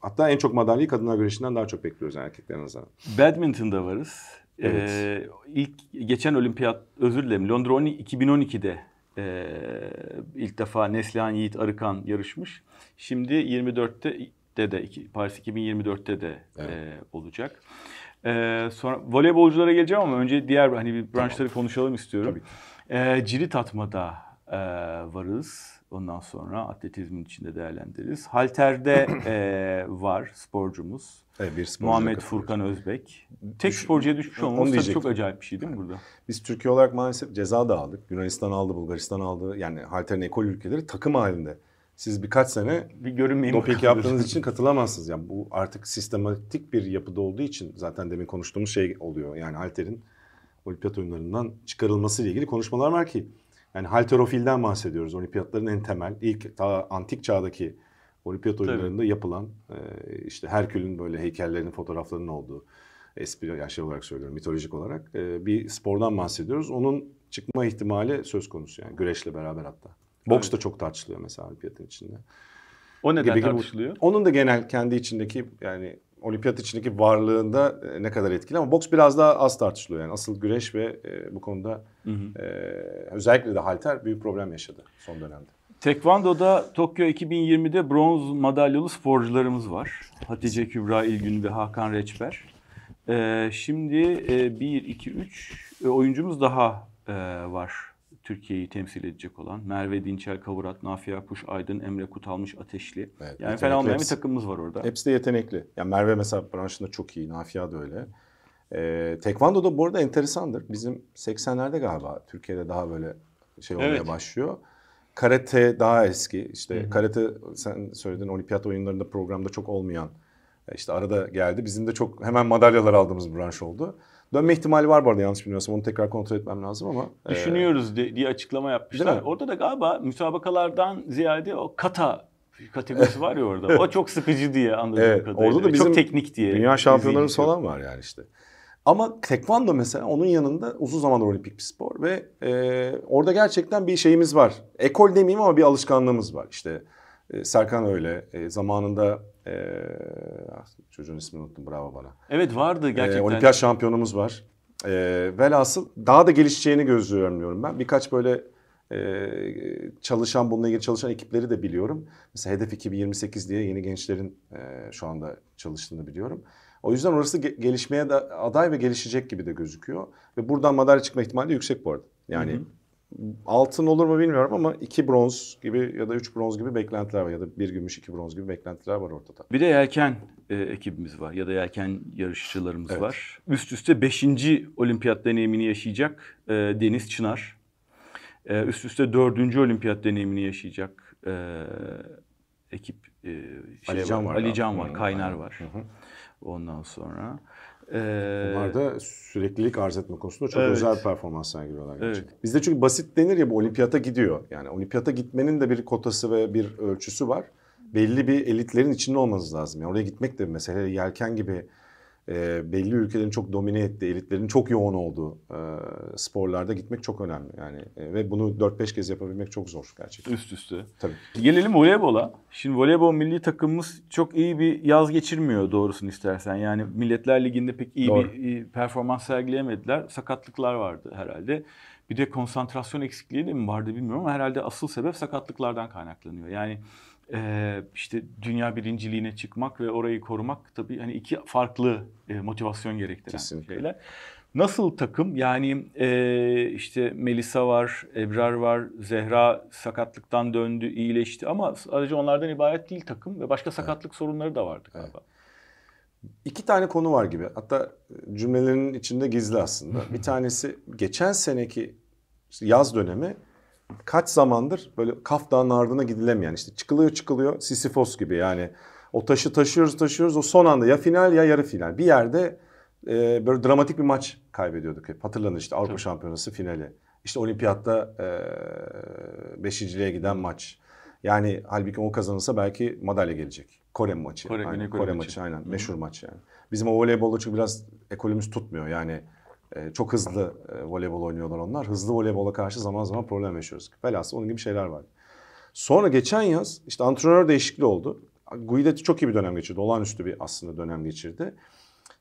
Hatta en çok madalyayı kadınlar güreşinden daha çok bekliyoruz yani erkeklerin azından. Badminton'da varız. Evet. Ee, ilk geçen olimpiyat, özür dilerim Londra 2012'de e, ilk defa Neslihan Yiğit Arıkan yarışmış. Şimdi 24'te de de Paris 2024'te de evet. e, olacak. E, sonra voleybolculara geleceğim ama önce diğer hani bir branşları tamam. konuşalım istiyorum. Tabii. E, cirit atmada e, varız. Ondan sonra atletizmin içinde değerlendiririz. Halter'de (clears throat) e, var sporcumuz. Evet, bir Muhammed Furkan Özbek. Tek Düş, sporcuya düşmüş olmamız tabii çok acayip bir şey değil mi burada? Biz Türkiye olarak maalesef ceza da aldık. Yunanistan aldı, Bulgaristan aldı. Yani halterin ekol ülkeleri takım halinde siz birkaç sene bir görünmeyin doping yaptığınız (laughs) için katılamazsınız. Yani bu artık sistematik bir yapıda olduğu için zaten demin konuştuğumuz şey oluyor. Yani halterin olimpiyat oyunlarından çıkarılması ile ilgili konuşmalar var ki yani halterofilden bahsediyoruz. Olimpiyatların en temel ilk ta antik çağdaki olimpiyat oyunlarında Tabii. yapılan e, işte Herkül'ün böyle heykellerinin fotoğraflarının olduğu espri yani şey olarak söylüyorum mitolojik olarak e, bir spordan bahsediyoruz. Onun çıkma ihtimali söz konusu yani güreşle beraber hatta. Boks evet. da çok tartışılıyor mesela olimpiyatın içinde. O neden gibi tartışılıyor? Gibi. Onun da genel kendi içindeki yani olimpiyat içindeki varlığında e, ne kadar etkili ama boks biraz daha az tartışılıyor. Yani asıl güreş ve e, bu konuda hı hı. E, özellikle de halter büyük problem yaşadı son dönemde. Tekvando'da Tokyo 2020'de bronz madalyalı sporcularımız var. Hatice Kübra İlgün ve Hakan Reçber. Ee, şimdi e, 1, 2, 3 oyuncumuz daha e, var Türkiye'yi temsil edecek olan Merve Dinçer Kavurat, Nafia Kuş Aydın, Emre Kutalmış Ateşli. Evet, yani fena olmayan hepsi, bir takımımız var orada. Hepsi de yetenekli. Yani Merve mesela branşında çok iyi, Nafia da öyle. Ee, tekvando da bu arada enteresandır. Bizim 80'lerde galiba Türkiye'de daha böyle şey olmaya evet. başlıyor. Karate daha eski. İşte Hı-hı. karate sen söyledin olimpiyat oyunlarında programda çok olmayan e, işte arada geldi. Bizim de çok hemen madalyalar aldığımız branş oldu. Dönme ihtimali var bu arada yanlış bilmiyorsam. Onu tekrar kontrol etmem lazım ama. E, Düşünüyoruz e... diye açıklama yapmışlar. Orada da galiba müsabakalardan ziyade o kata kategorisi var ya orada. O çok sıkıcı diye anladığım evet, kadarıyla. Orada da bizim çok teknik diye. Dünya şampiyonlarımız falan var yani işte. Ama tekvando mesela onun yanında uzun zamandır olimpik bir spor ve e, orada gerçekten bir şeyimiz var. Ekol demeyeyim ama bir alışkanlığımız var. İşte e, Serkan öyle e, zamanında ee, ah, çocuğun ismini unuttum bravo bana. Evet vardı ee, gerçekten. Ee, olimpiyat şampiyonumuz var. Ee, velhasıl daha da gelişeceğini gözlüyorum ben. Birkaç böyle ee, çalışan, bununla ilgili çalışan ekipleri de biliyorum. Mesela Hedef 2028 diye yeni gençlerin e, şu anda çalıştığını biliyorum. O yüzden orası ge- gelişmeye de aday ve gelişecek gibi de gözüküyor. Ve buradan madalya çıkma ihtimali yüksek bu arada. Yani hı hı altın olur mu bilmiyorum ama iki bronz gibi ya da üç bronz gibi beklentiler var ya da bir gümüş iki bronz gibi beklentiler var ortada. Bir de yelken e, ekibimiz var ya da yelken yarışçılarımız evet. var. Üst üste beşinci olimpiyat deneyimini yaşayacak e, Deniz Çınar. E, üst üste dördüncü olimpiyat deneyimini yaşayacak e, ekip e, şey Ali Can var. Ali Can var, Kaynar var. Hı hı. Ondan sonra ee, Bunlar da süreklilik arz etme konusunda çok evet. özel performans sergiliyorlar gerçekten. Evet. Bizde çünkü basit denir ya bu olimpiyata gidiyor. Yani olimpiyata gitmenin de bir kotası ve bir ölçüsü var. Belli bir elitlerin içinde olmanız lazım. Yani oraya gitmek de mesela mesele. Yelken gibi e, belli ülkelerin çok domine ettiği, elitlerin çok yoğun olduğu e, sporlarda gitmek çok önemli. Yani e, ve bunu 4-5 kez yapabilmek çok zor gerçekten. Üst üste. Tabii. Gelelim voleybola. Şimdi voleybol milli takımımız çok iyi bir yaz geçirmiyor doğrusunu istersen. Yani Milletler Ligi'nde pek iyi Doğru. bir performans sergileyemediler. Sakatlıklar vardı herhalde. Bir de konsantrasyon eksikliği de mi vardı bilmiyorum ama herhalde asıl sebep sakatlıklardan kaynaklanıyor. Yani e, işte dünya birinciliğine çıkmak ve orayı korumak tabii hani iki farklı e, motivasyon gerektiren Kesinlikle. şeyler. Nasıl takım? Yani e, işte Melisa var, Ebrar var, Zehra sakatlıktan döndü, iyileşti ama sadece onlardan ibaret değil takım ve başka sakatlık evet. sorunları da vardı galiba. Evet. İki tane konu var gibi. Hatta cümlelerin içinde gizli aslında. (laughs) Bir tanesi geçen seneki yaz dönemi kaç zamandır böyle Kaf Dağı'nın ardına gidilemeyen işte çıkılıyor çıkılıyor Sisyphos gibi yani o taşı taşıyoruz taşıyoruz o son anda ya final ya yarı final bir yerde e, böyle dramatik bir maç kaybediyorduk hep hatırlanır işte Avrupa Şampiyonası finali işte olimpiyatta e, beşinciliğe giden maç yani halbuki o kazanırsa belki madalya gelecek Kore maçı Kore, aynen. Kore, Kore maçı. maçı aynen Hı. meşhur maç yani bizim o voleybolda çünkü biraz ekolümüz tutmuyor yani ee, çok hızlı e, voleybol oynuyorlar onlar. Hızlı voleybola karşı zaman zaman problem yaşıyoruz. Velhasıl onun gibi şeyler var. Sonra geçen yaz işte antrenör değişikliği oldu. Guidetti çok iyi bir dönem geçirdi. Olağanüstü bir aslında dönem geçirdi.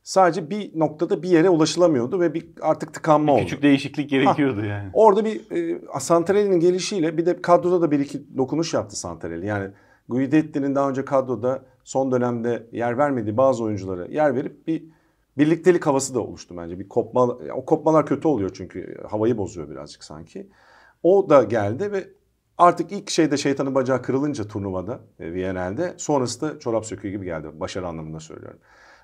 Sadece bir noktada bir yere ulaşılamıyordu ve bir artık tıkanma bir oldu. Küçük değişiklik gerekiyordu ha, yani. Orada bir e, Santarelli'nin gelişiyle bir de kadroda da bir iki dokunuş yaptı Santarelli. Yani Guidetti'nin daha önce kadroda son dönemde yer vermediği bazı oyunculara yer verip bir birliktelik havası da oluştu bence. Bir kopma, o kopmalar kötü oluyor çünkü havayı bozuyor birazcık sanki. O da geldi ve artık ilk şeyde şeytanın bacağı kırılınca turnuvada e, Viyanel'de sonrası da çorap söküğü gibi geldi. Başarı anlamında söylüyorum.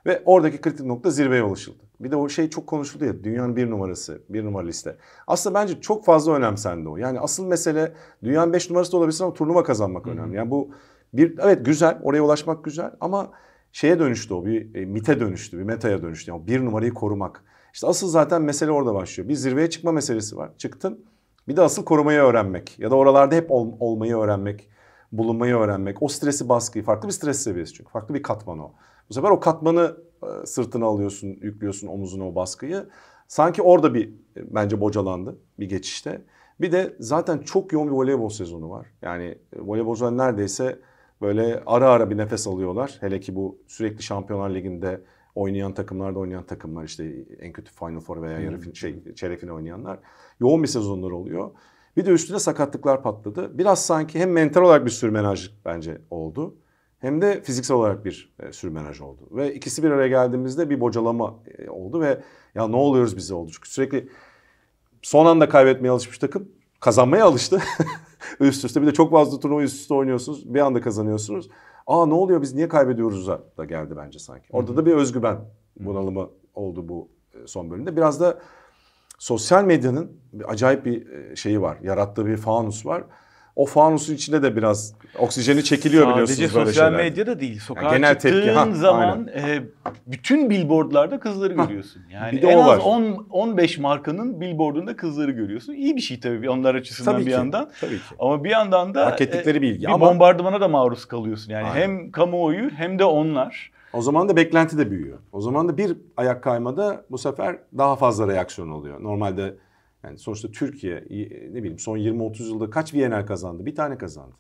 Ve oradaki kritik nokta zirveye ulaşıldı. Bir de o şey çok konuşuldu ya dünyanın bir numarası, bir numara liste. Aslında bence çok fazla önemsendi o. Yani asıl mesele dünyanın beş numarası da olabilirsin ama turnuva kazanmak Hı-hı. önemli. Yani bu bir evet güzel oraya ulaşmak güzel ama şeye dönüştü o bir e, mite dönüştü, bir metaya dönüştü. Yani bir numarayı korumak. İşte asıl zaten mesele orada başlıyor. Bir zirveye çıkma meselesi var. Çıktın. Bir de asıl korumayı öğrenmek ya da oralarda hep ol, olmayı öğrenmek, bulunmayı öğrenmek. O stresi baskıyı, farklı bir stres seviyesi çünkü. Farklı bir katman o. Bu sefer o katmanı e, sırtına alıyorsun, yüklüyorsun omuzuna o baskıyı. Sanki orada bir e, bence bocalandı bir geçişte. Bir de zaten çok yoğun bir voleybol sezonu var. Yani e, voleybolcular neredeyse böyle ara ara bir nefes alıyorlar. Hele ki bu sürekli Şampiyonlar Ligi'nde oynayan takımlarda oynayan takımlar işte en kötü Final Four veya yarı fin, şey, hmm. çeyrek oynayanlar yoğun bir sezonlar oluyor. Bir de üstüne sakatlıklar patladı. Biraz sanki hem mental olarak bir sürmenajlık bence oldu hem de fiziksel olarak bir e, sürmenaj oldu. Ve ikisi bir araya geldiğimizde bir bocalama e, oldu ve ya ne oluyoruz bize oldu. Çünkü sürekli son anda kaybetmeye alışmış takım kazanmaya alıştı. (laughs) üst üste bir de çok fazla turnuva üst üste oynuyorsunuz. Bir anda kazanıyorsunuz. Aa ne oluyor biz niye kaybediyoruz da geldi bence sanki. Orada da bir özgüven bunalımı oldu bu e, son bölümde. Biraz da sosyal medyanın acayip bir e, şeyi var. Yarattığı bir fanus var o fanusun içinde de biraz oksijeni çekiliyor Sadece biliyorsunuz böyle şeyler. Sadece sosyal medyada değil. Sokağa yani genel çıktığın tepki. Ha, zaman e, bütün billboardlarda kızları görüyorsun. Yani bir de en az 10 15 markanın billboardunda kızları görüyorsun. İyi bir şey tabii onlar açısından tabii bir ki. yandan. Tabii ki. Ama bir yandan da hak ettikleri e, bilgi. E, bir ama... bombardımana da maruz kalıyorsun. Yani aynen. hem kamuoyu hem de onlar. O zaman da beklenti de büyüyor. O zaman da bir ayak kaymada bu sefer daha fazla reaksiyon oluyor. Normalde yani sonuçta Türkiye ne bileyim son 20-30 yılda kaç Viyener kazandı? Bir tane kazandı.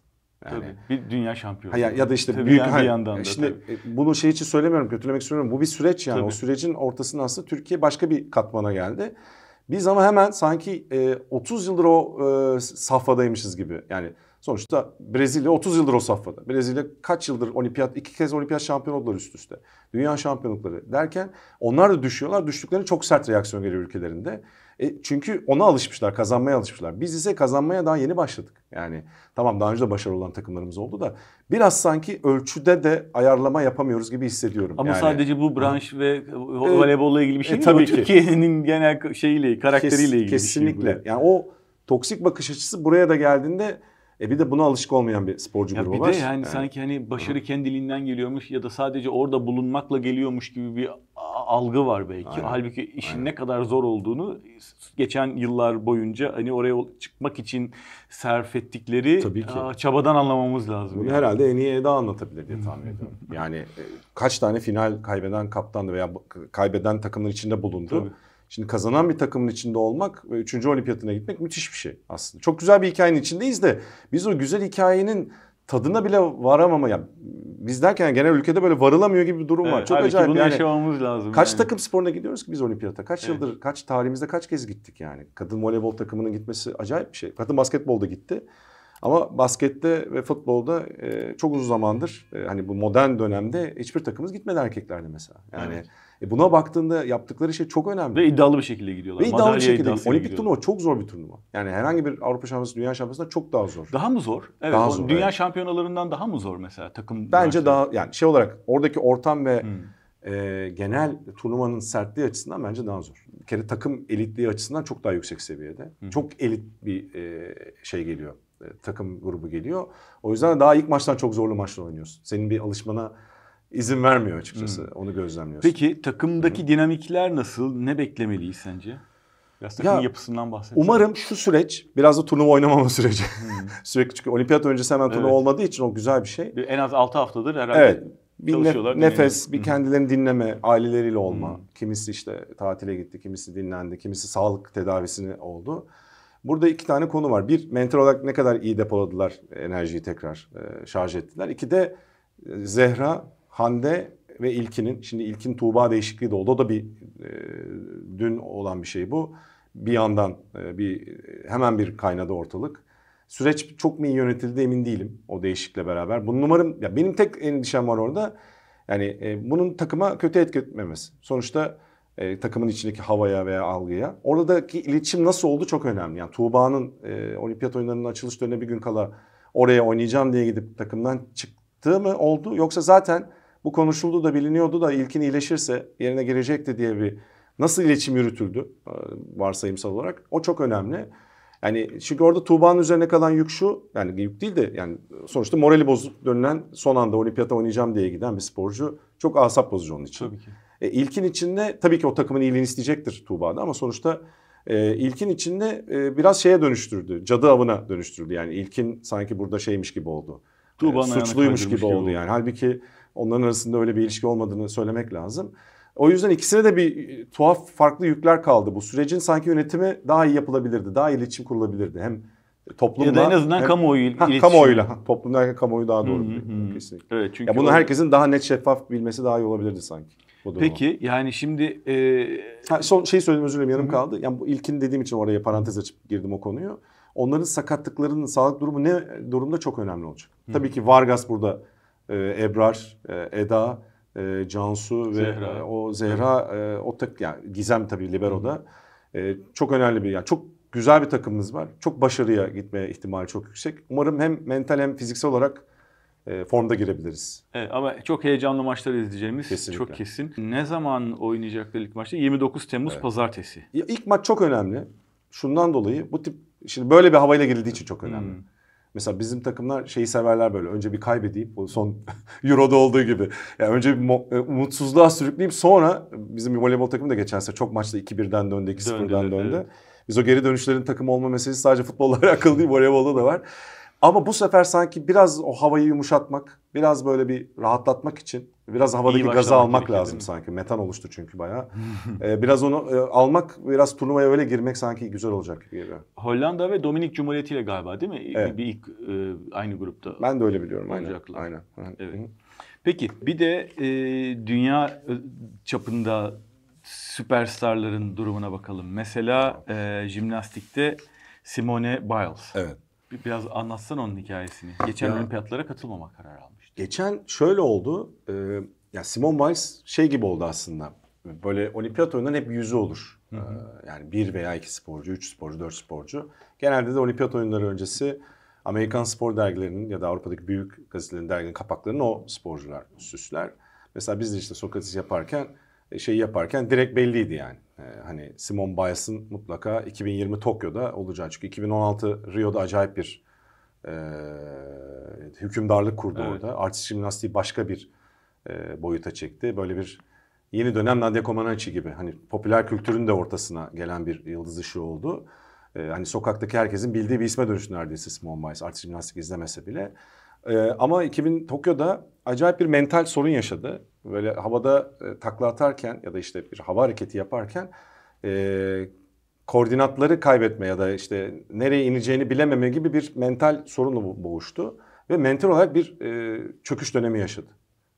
Yani, tabii bir dünya şampiyonu. Ya, ya da işte tabii büyük yani bir yandan da. E şimdi tabii. E, bunu şey için söylemiyorum, kötülemek istemiyorum. Bu bir süreç yani. Tabii. O sürecin ortasında aslında Türkiye başka bir katmana geldi. Biz ama hemen sanki e, 30 yıldır o e, safhadaymışız gibi. Yani Sonuçta Brezilya 30 yıldır o safhada. Brezilya kaç yıldır olimpiyat, iki kez olimpiyat şampiyonu oldular üst üste. Dünya şampiyonlukları derken onlar da düşüyorlar. Düştüklerine çok sert reaksiyon geliyor ülkelerinde. E, çünkü ona alışmışlar, kazanmaya alışmışlar. Biz ise kazanmaya daha yeni başladık. Yani tamam daha önce de başarılı olan takımlarımız oldu da biraz sanki ölçüde de ayarlama yapamıyoruz gibi hissediyorum. Ama yani, sadece bu branş hı. ve e, voleybolla ilgili bir şey e, değil. Tabii ki. Türkiye'nin genel şeyiyle, karakteriyle Kes, ilgili kesinlikle. bir şey. Kesinlikle. Yani o toksik bakış açısı buraya da geldiğinde e bir de buna alışık olmayan bir sporcu ya grubu var. Bir de yani, yani sanki hani başarı kendiliğinden geliyormuş ya da sadece orada bulunmakla geliyormuş gibi bir algı var belki. Aynen. Halbuki işin Aynen. ne kadar zor olduğunu geçen yıllar boyunca hani oraya çıkmak için sarf ettikleri Tabii ki. çabadan anlamamız lazım. Bunu yani. herhalde en iyi Eda anlatabilir diye tahmin ediyorum. (laughs) yani e, kaç tane final kaybeden kaptan veya kaybeden takımın içinde bulundu. Tabii. Şimdi kazanan bir takımın içinde olmak ve 3. olimpiyatına gitmek müthiş bir şey aslında. Çok güzel bir hikayenin içindeyiz de biz o güzel hikayenin tadına bile varamama ya biz derken genel ülkede böyle varılamıyor gibi bir durum evet, var. Çok acayip bunu yani. yaşamamız lazım. Kaç yani. takım sporuna gidiyoruz ki biz olimpiyata? Kaç evet. yıldır, kaç tarihimizde kaç kez gittik yani? Kadın voleybol takımının gitmesi acayip bir şey. Kadın basketbolda gitti. Ama baskette ve futbolda e, çok uzun zamandır e, hani bu modern dönemde hiçbir takımımız gitmedi erkeklerde mesela. Yani evet. E buna baktığında yaptıkları şey çok önemli. Ve iddialı bir şekilde gidiyorlar. Ve iddialı Madalya bir şekilde. Olimpik gidiyorlar. turnuva çok zor bir turnuva. Yani herhangi bir Avrupa şampiyonası, dünya şampiyonasından çok daha zor. Daha mı zor? Evet. Daha zor, dünya evet. şampiyonalarından daha mı zor mesela takım? Bence maçları? daha yani şey olarak oradaki ortam ve hmm. e, genel turnuvanın sertliği açısından bence daha zor. Bir kere takım elitliği açısından çok daha yüksek seviyede. Hmm. Çok elit bir e, şey geliyor. E, takım grubu geliyor. O yüzden daha ilk maçtan çok zorlu maçlar oynuyorsun. Senin bir alışmana izin vermiyor açıkçası. Hmm. Onu gözlemliyorsun. Peki takımdaki hmm. dinamikler nasıl? Ne beklemeliyiz sence? Biraz takımın ya, yapısından bahsedelim. Umarım şu süreç biraz da turnuva oynamama (laughs) süreci. Hmm. Sürekli çünkü olimpiyat öncesi hemen turnuva evet. olmadığı için o güzel bir şey. En az 6 haftadır herhalde evet. Bir ne, nefes, bir kendilerini dinleme, aileleriyle olma. Hmm. Kimisi işte tatile gitti, kimisi dinlendi, kimisi sağlık tedavisini oldu. Burada iki tane konu var. Bir, mental olarak ne kadar iyi depoladılar enerjiyi tekrar e, şarj ettiler. İki de e, Zehra Hande ve İlkin'in şimdi İlkin Tuğba değişikliği de oldu. O da bir e, dün olan bir şey bu. Bir yandan e, bir hemen bir kaynadı ortalık. Süreç çok mu iyi yönetildi emin değilim o değişikle beraber. Bunun umarım ya benim tek endişem var orada. Yani e, bunun takıma kötü etki etmemesi. Sonuçta e, takımın içindeki havaya veya algıya. Oradaki iletişim nasıl oldu çok önemli. Yani Tuğba'nın e, olimpiyat oyunlarının açılış dönemine bir gün kala oraya oynayacağım diye gidip takımdan çıktığı mı oldu? Yoksa zaten bu konuşuldu da biliniyordu da ilkin iyileşirse yerine gelecekti diye bir nasıl iletişim yürütüldü e, varsayımsal olarak o çok önemli. Yani çünkü orada Tuğba'nın üzerine kalan yük şu yani yük değil de yani sonuçta morali bozuk dönülen son anda olimpiyata oynayacağım diye giden bir sporcu çok asap bozucu onun için. Tabii ki. E, ilkin içinde tabii ki o takımın iyiliğini isteyecektir Tuğba'da ama sonuçta e, ilkin içinde e, biraz şeye dönüştürdü. Cadı avına dönüştürdü yani ilkin sanki burada şeymiş gibi oldu. Tuğba'nın e, suçluymuş gibi, gibi oldu yani. Halbuki Onların arasında öyle bir ilişki olmadığını söylemek lazım. O yüzden ikisine de bir e, tuhaf farklı yükler kaldı. Bu sürecin sanki yönetimi daha iyi yapılabilirdi. Daha iyi iletişim kurulabilirdi. Hem toplumla ya da en azından hem, kamuoyu il- ha, iletişim. Kamuoyuyla. Toplumda kamuoyu daha doğru. Hı hı. Kesinlikle. Evet, çünkü ya bunu o... herkesin daha net şeffaf bilmesi daha iyi olabilirdi sanki. Peki yani şimdi... E... Ha, son şey söyledim özür dilerim yarım hı hı. kaldı. Yani bu ilkin dediğim için oraya parantez açıp girdim o konuyu. Onların sakatlıklarının sağlık durumu ne durumda çok önemli olacak. Hı. Tabii ki Vargas burada e, Ebrar, e, Eda, e, Cansu ve Zehra. E, o Zehra e, o tak yani Gizem tabii libero'da. E, çok önemli bir yani çok güzel bir takımımız var. Çok başarıya gitme ihtimali çok yüksek. Umarım hem mental hem fiziksel olarak e, formda girebiliriz. Evet ama çok heyecanlı maçlar izleyeceğimiz Kesinlikle. çok kesin. Ne zaman oynayacaklar ilk maçta? 29 Temmuz evet. pazartesi. Ya ilk maç çok önemli. Şundan dolayı bu tip şimdi böyle bir havayla girildiği için çok önemli. Hmm. Mesela bizim takımlar şeyi severler böyle. Önce bir kaybedeyim. O son (laughs) Euro'da olduğu gibi. Yani önce bir e, umutsuzluğa sürükleyeyp sonra bizim voleybol takımı da geçen sene çok maçta 2-1'den döndü, 2-0'dan döndü. döndü. Evet. Biz o geri dönüşlerin takım olma meselesi sadece futbolla (laughs) alakalı değil, voleybolda da var. Ama bu sefer sanki biraz o havayı yumuşatmak, biraz böyle bir rahatlatmak için biraz havadaki gazı almak lazım sanki. Metan oluştu çünkü bayağı. Ee, biraz onu e, almak, biraz turnuvaya öyle girmek sanki güzel olacak gibi. Hollanda ve Dominik Cumhuriyeti ile galiba değil mi? Evet. Bir ilk e, aynı grupta. Ben de öyle biliyorum. Olacaklar. Aynen. Aynen. Evet. Peki bir de e, dünya e, çapında süperstarların durumuna bakalım. Mesela e, jimnastikte Simone Biles. Evet. Biraz anlatsan onun hikayesini. Geçen ya, olimpiyatlara katılmama kararı almış Geçen şöyle oldu. E, ya Simon Biles şey gibi oldu aslında. Böyle olimpiyat oyunlarının hep yüzü olur. E, yani bir veya iki sporcu, üç sporcu, dört sporcu. Genelde de olimpiyat oyunları öncesi Amerikan spor dergilerinin ya da Avrupa'daki büyük gazetelerin dergilerinin kapaklarını o sporcular süsler. Mesela biz de işte Sokrates yaparken şey yaparken direkt belliydi yani. E, hani Simon Biles'ın mutlaka 2020 Tokyo'da olacağı. Çünkü 2016 Rio'da acayip bir e, hükümdarlık kurdu evet. orada. Artist jimnastiği başka bir e, boyuta çekti. Böyle bir yeni dönem Nadia Comaneci gibi hani popüler kültürün de ortasına gelen bir yıldız ışığı oldu. E, hani sokaktaki herkesin bildiği bir isme dönüştü neredeyse Simon Biles. Artist jimnastik izlemese bile. Ee, ama 2000 Tokyo'da acayip bir mental sorun yaşadı. Böyle havada e, takla atarken ya da işte bir hava hareketi yaparken e, koordinatları kaybetme ya da işte nereye ineceğini bilememe gibi bir mental sorunla boğuştu. Ve mental olarak bir e, çöküş dönemi yaşadı.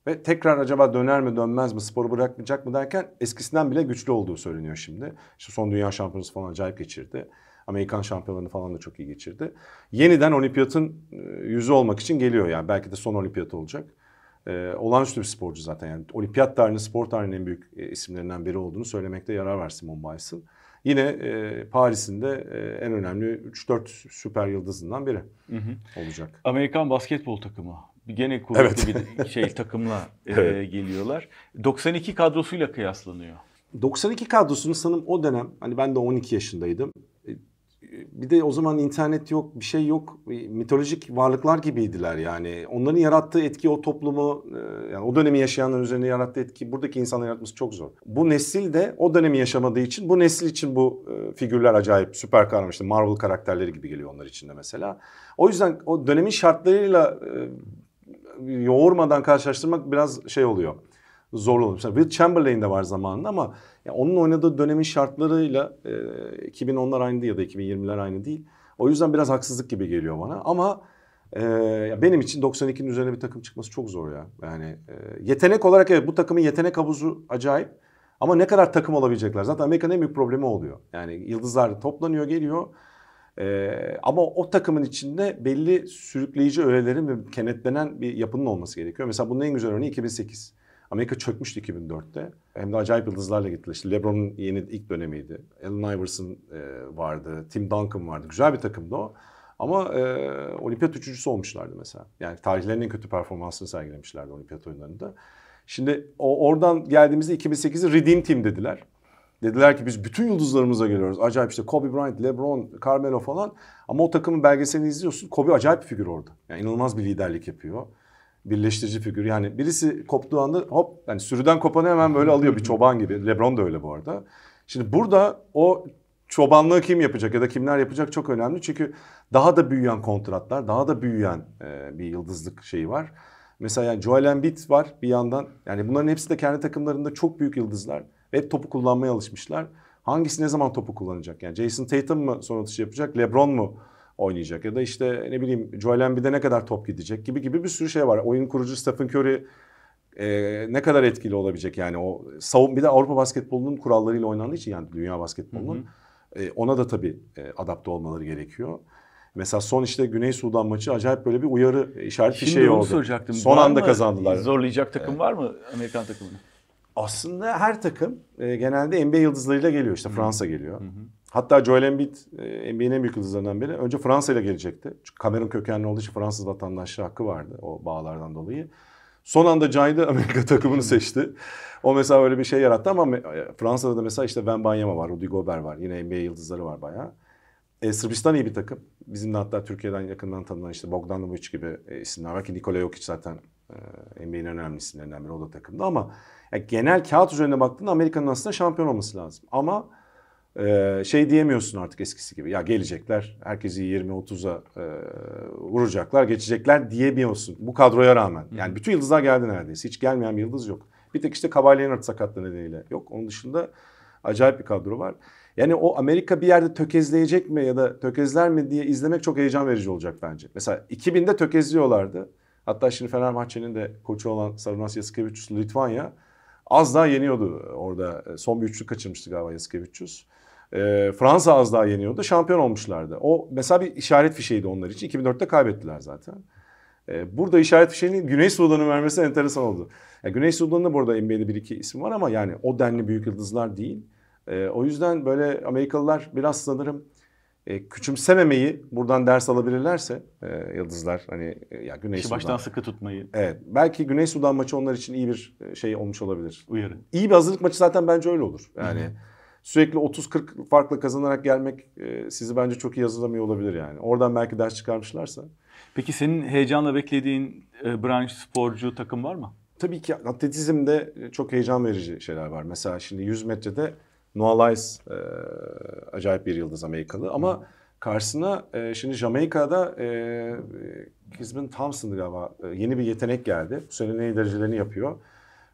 Ve tekrar acaba döner mi dönmez mi sporu bırakmayacak mı derken eskisinden bile güçlü olduğu söyleniyor şimdi. İşte son dünya şampiyonası falan acayip geçirdi. Amerikan şampiyonlarını falan da çok iyi geçirdi. Yeniden olimpiyatın e, yüzü olmak için geliyor yani. Belki de son olimpiyat olacak. Ee, olağanüstü bir sporcu zaten yani. Olimpiyat tarihinin, spor tarihinin en büyük e, isimlerinden biri olduğunu söylemekte yarar var Simone Biles'ın. Yine e, Paris'in de e, en önemli 3-4 süper yıldızından biri hı hı. olacak. Amerikan basketbol takımı gene kuvvetli evet. bir şey takımla e, (laughs) evet. geliyorlar. 92 kadrosuyla kıyaslanıyor. 92 kadrosunu sanırım o dönem hani ben de 12 yaşındaydım bir de o zaman internet yok, bir şey yok. E, mitolojik varlıklar gibiydiler yani. Onların yarattığı etki o toplumu, e, yani o dönemi yaşayanların üzerine yarattığı etki buradaki insanların yaratması çok zor. Bu nesil de o dönemi yaşamadığı için, bu nesil için bu e, figürler acayip süper kahraman işte Marvel karakterleri gibi geliyor onlar için de mesela. O yüzden o dönemin şartlarıyla yoğurmadan karşılaştırmak biraz şey oluyor zorlu olur. Mesela Will Chamberlain de var zamanında ama yani onun oynadığı dönemin şartlarıyla e, 2010'lar aynı değil ya da 2020'ler aynı değil. O yüzden biraz haksızlık gibi geliyor bana ama e, benim için 92'nin üzerine bir takım çıkması çok zor ya. Yani e, yetenek olarak evet bu takımın yetenek havuzu acayip. Ama ne kadar takım olabilecekler? Zaten Amerika'nın en büyük problemi oluyor. Yani yıldızlar toplanıyor, geliyor. Ee, ama o takımın içinde belli sürükleyici öğelerin ve kenetlenen bir yapının olması gerekiyor. Mesela bunun en güzel örneği 2008. Amerika çökmüştü 2004'te. Hem de acayip yıldızlarla gittiler. İşte LeBron'un yeni ilk dönemiydi. Allen Iverson e, vardı. Tim Duncan vardı. Güzel bir takımdı o. Ama e, olimpiyat üçüncüsü olmuşlardı mesela. Yani tarihlerinin en kötü performansını sergilemişlerdi olimpiyat oyunlarında. Şimdi o, oradan geldiğimizde 2008'i Redeem Team dediler. Dediler ki biz bütün yıldızlarımıza geliyoruz. Acayip işte Kobe Bryant, LeBron, Carmelo falan. Ama o takımın belgeselini izliyorsun. Kobe acayip bir figür orada. Yani inanılmaz bir liderlik yapıyor birleştirici figür. Yani birisi koptuğu anda hop yani sürüden kopanı hemen böyle alıyor bir çoban gibi. Lebron da öyle bu arada. Şimdi burada o çobanlığı kim yapacak ya da kimler yapacak çok önemli. Çünkü daha da büyüyen kontratlar, daha da büyüyen e, bir yıldızlık şeyi var. Mesela yani Joel Embiid var bir yandan. Yani bunların hepsi de kendi takımlarında çok büyük yıldızlar. Hep topu kullanmaya alışmışlar. Hangisi ne zaman topu kullanacak? Yani Jason Tatum mı son atışı yapacak? LeBron mu? oynayacak. Ya da işte ne bileyim Joel Embiid'e ne kadar top gidecek gibi gibi bir sürü şey var. Oyun kurucu Stephen Curry e, ne kadar etkili olabilecek yani o savun bir de Avrupa basketbolunun kurallarıyla oynandığı için yani dünya basketbolunun e, ona da tabii e, adapte olmaları gerekiyor. Mesela son işte Güney Sudan maçı acayip böyle bir uyarı işareti bir şey oldu. soracaktım. Son var anda kazandılar. Zorlayacak takım evet. var mı Amerikan takımının? Aslında her takım e, genelde NBA yıldızlarıyla geliyor. işte Fransa geliyor. Hı-hı. Hatta Joel Embiid e, NBA'nin en büyük yıldızlarından biri. Önce Fransa ile gelecekti. Çünkü Kamerun kökenli olduğu için Fransız vatandaşlığı hakkı vardı o bağlardan dolayı. Son anda caydı Amerika takımını seçti. O mesela öyle bir şey yarattı ama e, Fransa'da da mesela işte Van Banyama var, Rudy Gobert var. Yine NBA yıldızları var bayağı. E, Sırbistan iyi bir takım. Bizim de hatta Türkiye'den yakından tanınan işte Bogdan gibi e, isimler var ki Nikola Jokic zaten e, NBA'nin önemli isimlerinden biri o da takımda ama yani genel kağıt üzerinde baktığında Amerika'nın aslında şampiyon olması lazım. Ama e, şey diyemiyorsun artık eskisi gibi. Ya gelecekler herkesi 20-30'a e, vuracaklar geçecekler diyemiyorsun bu kadroya rağmen. Yani bütün yıldızlar geldi neredeyse hiç gelmeyen bir yıldız yok. Bir tek işte Kabalyenert sakatlığı nedeniyle yok. Onun dışında acayip bir kadro var. Yani o Amerika bir yerde tökezleyecek mi ya da tökezler mi diye izlemek çok heyecan verici olacak bence. Mesela 2000'de tökezliyorlardı. Hatta şimdi Fenerbahçe'nin de koçu olan Sarunas Yasikevicius Litvanya az daha yeniyordu orada. Son bir üçlük kaçırmıştı galiba Yasikevicius e, Fransa az daha yeniyordu. Şampiyon olmuşlardı. O mesela bir işaret fişeğiydi onlar için. 2004'te kaybettiler zaten. E, burada işaret fişeğinin Güney Sudan'ın vermesi enteresan oldu. Yani Güney Sudan'da burada NBA'de bir iki isim var ama yani o denli büyük yıldızlar değil. E, o yüzden böyle Amerikalılar biraz sanırım e, küçümsememeyi buradan ders alabilirlerse e, yıldızlar hani e, ya Güney İşi Sudan. baştan sıkı tutmayı. Evet. Belki Güney Sudan maçı onlar için iyi bir e, şey olmuş olabilir. Uyarı. İyi bir hazırlık maçı zaten bence öyle olur. Yani Hı-hı sürekli 30-40 farklı kazanarak gelmek e, sizi bence çok iyi hazırlamıyor olabilir yani. Oradan belki ders çıkarmışlarsa. Peki senin heyecanla beklediğin e, branş, sporcu, takım var mı? Tabii ki atletizmde e, çok heyecan verici şeyler var. Mesela şimdi 100 metrede Noah Lyles e, acayip bir yıldız Amerikalı ama hmm. karşısına e, şimdi Jamaika'da e, Gisman e, Thompson galiba e, yeni bir yetenek geldi. Bu sene ne derecelerini yapıyor.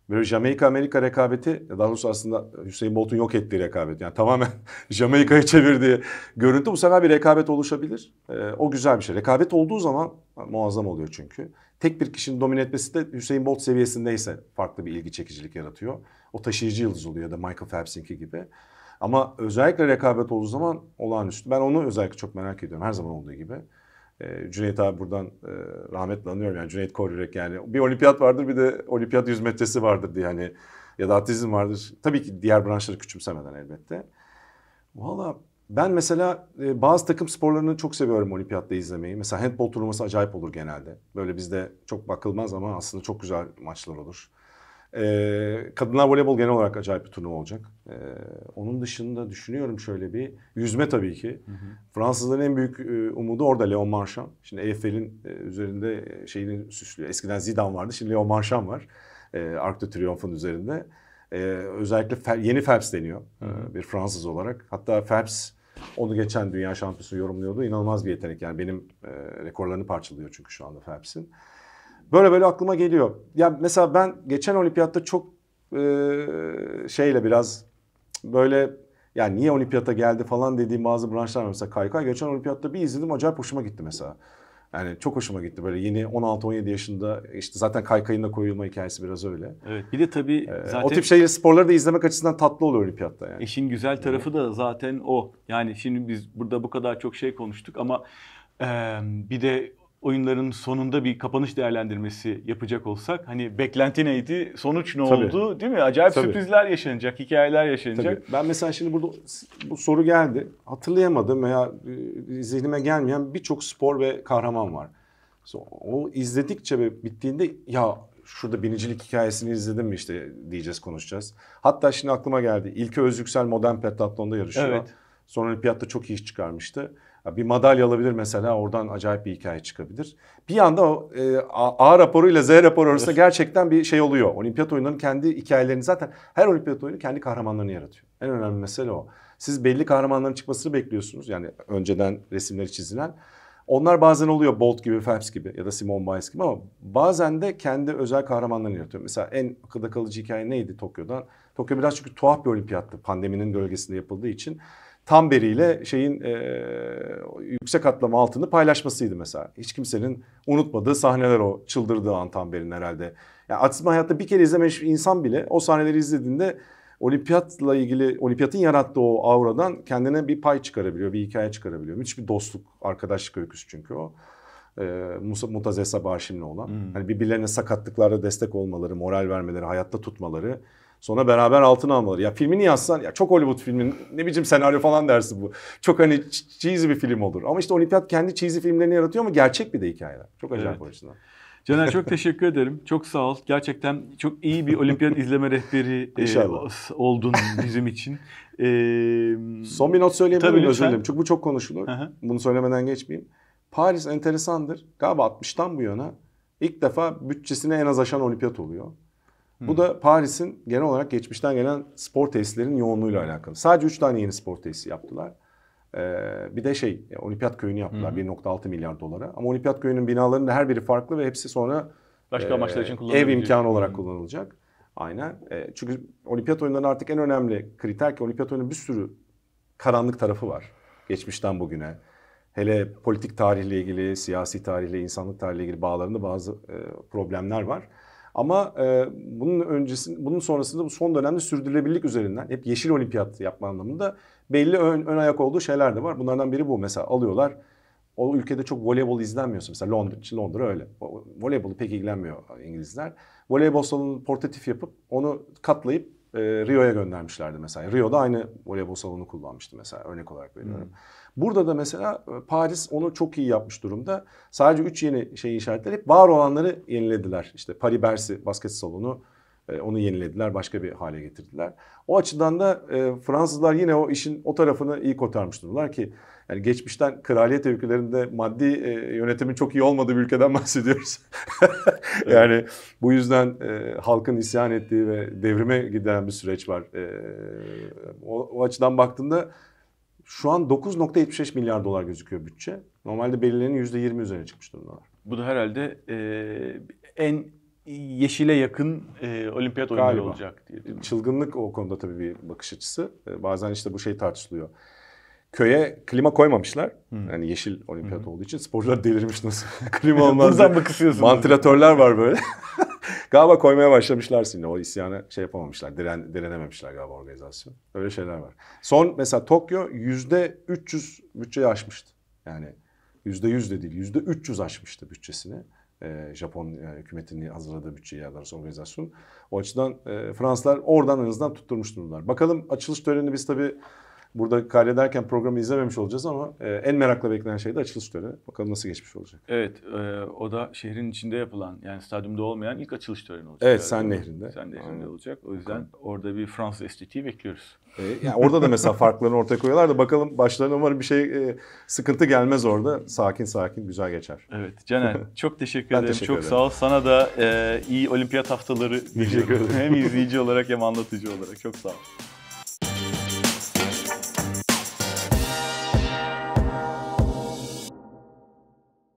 Böyle Jamaika-Amerika rekabeti, daha doğrusu aslında Hüseyin Bolt'un yok ettiği rekabet. Yani tamamen (laughs) Jamaika'yı çevirdiği görüntü bu sefer bir rekabet oluşabilir. E, o güzel bir şey. Rekabet olduğu zaman muazzam oluyor çünkü. Tek bir kişinin domine etmesi de Hüseyin Bolt seviyesindeyse farklı bir ilgi çekicilik yaratıyor. O taşıyıcı yıldız oluyor ya da Michael Phelps'inki gibi. Ama özellikle rekabet olduğu zaman olağanüstü. Ben onu özellikle çok merak ediyorum her zaman olduğu gibi. Ee, Cüneyt abi buradan e, rahmetle anıyorum yani Cüneyt Koryürek yani bir olimpiyat vardır bir de olimpiyat yüz metresi vardır diye hani ya da atletizm vardır. Tabii ki diğer branşları küçümsemeden elbette. Valla ben mesela e, bazı takım sporlarını çok seviyorum olimpiyatta izlemeyi. Mesela handbol turnuvası acayip olur genelde. Böyle bizde çok bakılmaz ama aslında çok güzel maçlar olur. Ee, kadınlar voleybol genel olarak acayip bir turnuva olacak. Ee, onun dışında düşünüyorum şöyle bir yüzme tabii ki. Hı hı. Fransızların en büyük e, umudu orada Leon Marchand. Şimdi Eiffel'in e, üzerinde e, şeyini süslüyor. Eskiden Zidane vardı şimdi Leon Marchand var. E, Arc de Triomphe'un üzerinde. E, özellikle Fel, yeni Phelps deniyor e, hı hı. bir Fransız olarak. Hatta Phelps onu geçen dünya şampiyonu yorumluyordu. İnanılmaz bir yetenek yani benim e, rekorlarını parçalıyor çünkü şu anda Phelps'in. Böyle böyle aklıma geliyor. Ya mesela ben geçen olimpiyatta çok e, şeyle biraz böyle yani niye olimpiyata geldi falan dediğim bazı branşlar Mesela kaykay geçen olimpiyatta bir izledim acayip hoşuma gitti mesela. Yani çok hoşuma gitti böyle yeni 16-17 yaşında işte zaten kaykayın koyulma hikayesi biraz öyle. Evet bir de tabii ee, zaten... O tip şeyleri sporları da izlemek açısından tatlı oluyor olimpiyatta yani. İşin güzel tarafı yani. da zaten o. Yani şimdi biz burada bu kadar çok şey konuştuk ama e, bir de oyunların sonunda bir kapanış değerlendirmesi yapacak olsak hani beklenti neydi? Sonuç ne Tabii. oldu? Değil mi? Acayip Tabii. sürprizler yaşanacak, hikayeler yaşanacak. Tabii. Ben mesela şimdi burada bu soru geldi. Hatırlayamadım veya e, zihnime gelmeyen birçok spor ve kahraman var. O izledikçe ve bittiğinde ya şurada binicilik hikayesini izledim mi işte diyeceğiz konuşacağız. Hatta şimdi aklıma geldi. İlke Özyüksel modern pentatlonda yarışıyor. Evet. Sonra olimpiyatta çok iyi iş çıkarmıştı. Bir madalya alabilir mesela oradan acayip bir hikaye çıkabilir. Bir yanda o e, A, A raporu ile Z raporu arasında gerçekten bir şey oluyor. Olimpiyat oyunlarının kendi hikayelerini zaten her olimpiyat oyunu kendi kahramanlarını yaratıyor. En önemli mesele o. Siz belli kahramanların çıkmasını bekliyorsunuz. Yani önceden resimleri çizilen. Onlar bazen oluyor Bolt gibi, Phelps gibi ya da Simone Biles gibi ama bazen de kendi özel kahramanlarını yaratıyor. Mesela en akılda kalıcı hikaye neydi Tokyo'dan? Tokyo biraz çünkü tuhaf bir olimpiyattı pandeminin gölgesinde yapıldığı için. Tamberi ile şeyin e, yüksek atlama altını paylaşmasıydı mesela. Hiç kimsenin unutmadığı sahneler o çıldırdığı an Tamberi'nin herhalde. Yani atletizm hayatta bir kere izlemiş insan bile o sahneleri izlediğinde olimpiyatla ilgili olimpiyatın yarattığı o auradan kendine bir pay çıkarabiliyor, bir hikaye çıkarabiliyor. Müthiş bir dostluk, arkadaşlık öyküsü çünkü o. E, Musa, Mutaz Esa olan. Hmm. Hani birbirlerine sakatlıklarda destek olmaları, moral vermeleri, hayatta tutmaları Sonra beraber altın almaları. Ya filmi niye yazsan ya çok Hollywood filmin ne biçim senaryo falan dersi bu. Çok hani cheesy bir film olur. Ama işte Olimpiyat kendi cheesy filmlerini yaratıyor ama gerçek bir de hikayeler. Çok acayip evet. açıdan. Caner çok teşekkür ederim. Çok sağ ol. Gerçekten çok iyi bir olimpiyat izleme rehberi e, oldun bizim için. E, Son bir not söyleyeyim. Tabii Özür dilerim. Çünkü bu çok konuşulur. Aha. Bunu söylemeden geçmeyeyim. Paris enteresandır. Galiba 60'tan bu yana ilk defa bütçesine en az aşan olimpiyat oluyor. Bu da Paris'in genel olarak geçmişten gelen spor tesislerinin yoğunluğuyla alakalı. Sadece 3 tane yeni spor tesisi yaptılar. Ee, bir de şey e, olimpiyat köyünü yaptılar 1.6 milyar dolara. Ama olimpiyat köyünün binalarının her biri farklı ve hepsi sonra başka e, amaçlar için kullanılacak. Ev imkanı olarak hmm. kullanılacak. Aynen. E, çünkü olimpiyat oyunlarının artık en önemli kriter ki olimpiyat oyununun bir sürü karanlık tarafı var. Geçmişten bugüne. Hele politik tarihle ilgili, siyasi tarihle, insanlık tarihle ilgili bağlarında bazı e, problemler var. Ama e, bunun öncesi, bunun sonrasında bu son dönemde sürdürülebilirlik üzerinden hep yeşil olimpiyat yapma anlamında belli ön, ön ayak olduğu şeyler de var. Bunlardan biri bu mesela alıyorlar. O ülkede çok voleybol izlenmiyorsa Mesela Londra, Londra öyle. Voleybolu pek ilgilenmiyor İngilizler. Voleybol salonunu portatif yapıp onu katlayıp e, Rio'ya göndermişlerdi mesela. Rio'da aynı voleybol salonu kullanmıştı mesela örnek olarak veriyorum. Hmm. Burada da mesela e, Paris onu çok iyi yapmış durumda. Sadece 3 yeni şey inşa ettiler. Hep var olanları yenilediler. İşte Paris Bercy basket salonu e, onu yenilediler, başka bir hale getirdiler. O açıdan da e, Fransızlar yine o işin o tarafını iyi kotarmış durumlar ki yani geçmişten kraliyet ülkelerinde maddi e, yönetimin çok iyi olmadığı bir ülkeden (laughs) bahsediyoruz. yani bu yüzden e, halkın isyan ettiği ve devrime giden bir süreç var. E, o, o açıdan baktığında şu an 9.75 milyar dolar gözüküyor bütçe. Normalde belirlenenin %20 üzerine çıkmış durumdalar. Bu da herhalde e, en yeşile yakın e, olimpiyat oyunları Galiba. olacak diye. Çılgınlık o konuda tabii bir bakış açısı. E, bazen işte bu şey tartışılıyor. Köye klima koymamışlar. Hmm. Yani yeşil olimpiyat hmm. olduğu için sporcular delirmiş nasıl (laughs) klima olmaz. Buradan bakışıyorsunuz? kısıyorsunuz? Mantilatörler var böyle. (laughs) Galiba koymaya başlamışlar şimdi. O isyanı şey yapamamışlar. Diren, direnememişler galiba organizasyon. Öyle şeyler var. Son mesela Tokyo yüzde 300 bütçeyi aşmıştı. Yani yüzde yüz de değil yüzde 300 aşmıştı bütçesini. Ee, Japon e, hükümetinin hazırladığı bütçeyi ya da organizasyon. O açıdan e, Fransızlar oradan en azından tutturmuş durumlar. Bakalım açılış töreni biz tabii Burada kaydederken programı izlememiş olacağız ama e, en merakla beklenen şey de açılış töreni. Bakalım nasıl geçmiş olacak. Evet e, o da şehrin içinde yapılan yani stadyumda olmayan ilk açılış töreni olacak. Evet Sen Nehri'nde. Sen Nehri'nde olacak. O yüzden Bakalım. orada bir Fransız estetiği bekliyoruz. E, yani orada da mesela (laughs) farklarını ortaya koyuyorlar da bakalım başlarına umarım bir şey e, sıkıntı gelmez orada. Sakin sakin güzel geçer. Evet Caner (laughs) çok teşekkür ederim. Teşekkür çok ederim. sağ ol. Sana da e, iyi olimpiyat haftaları diliyorum. Hem izleyici olarak hem anlatıcı olarak. Çok sağ ol.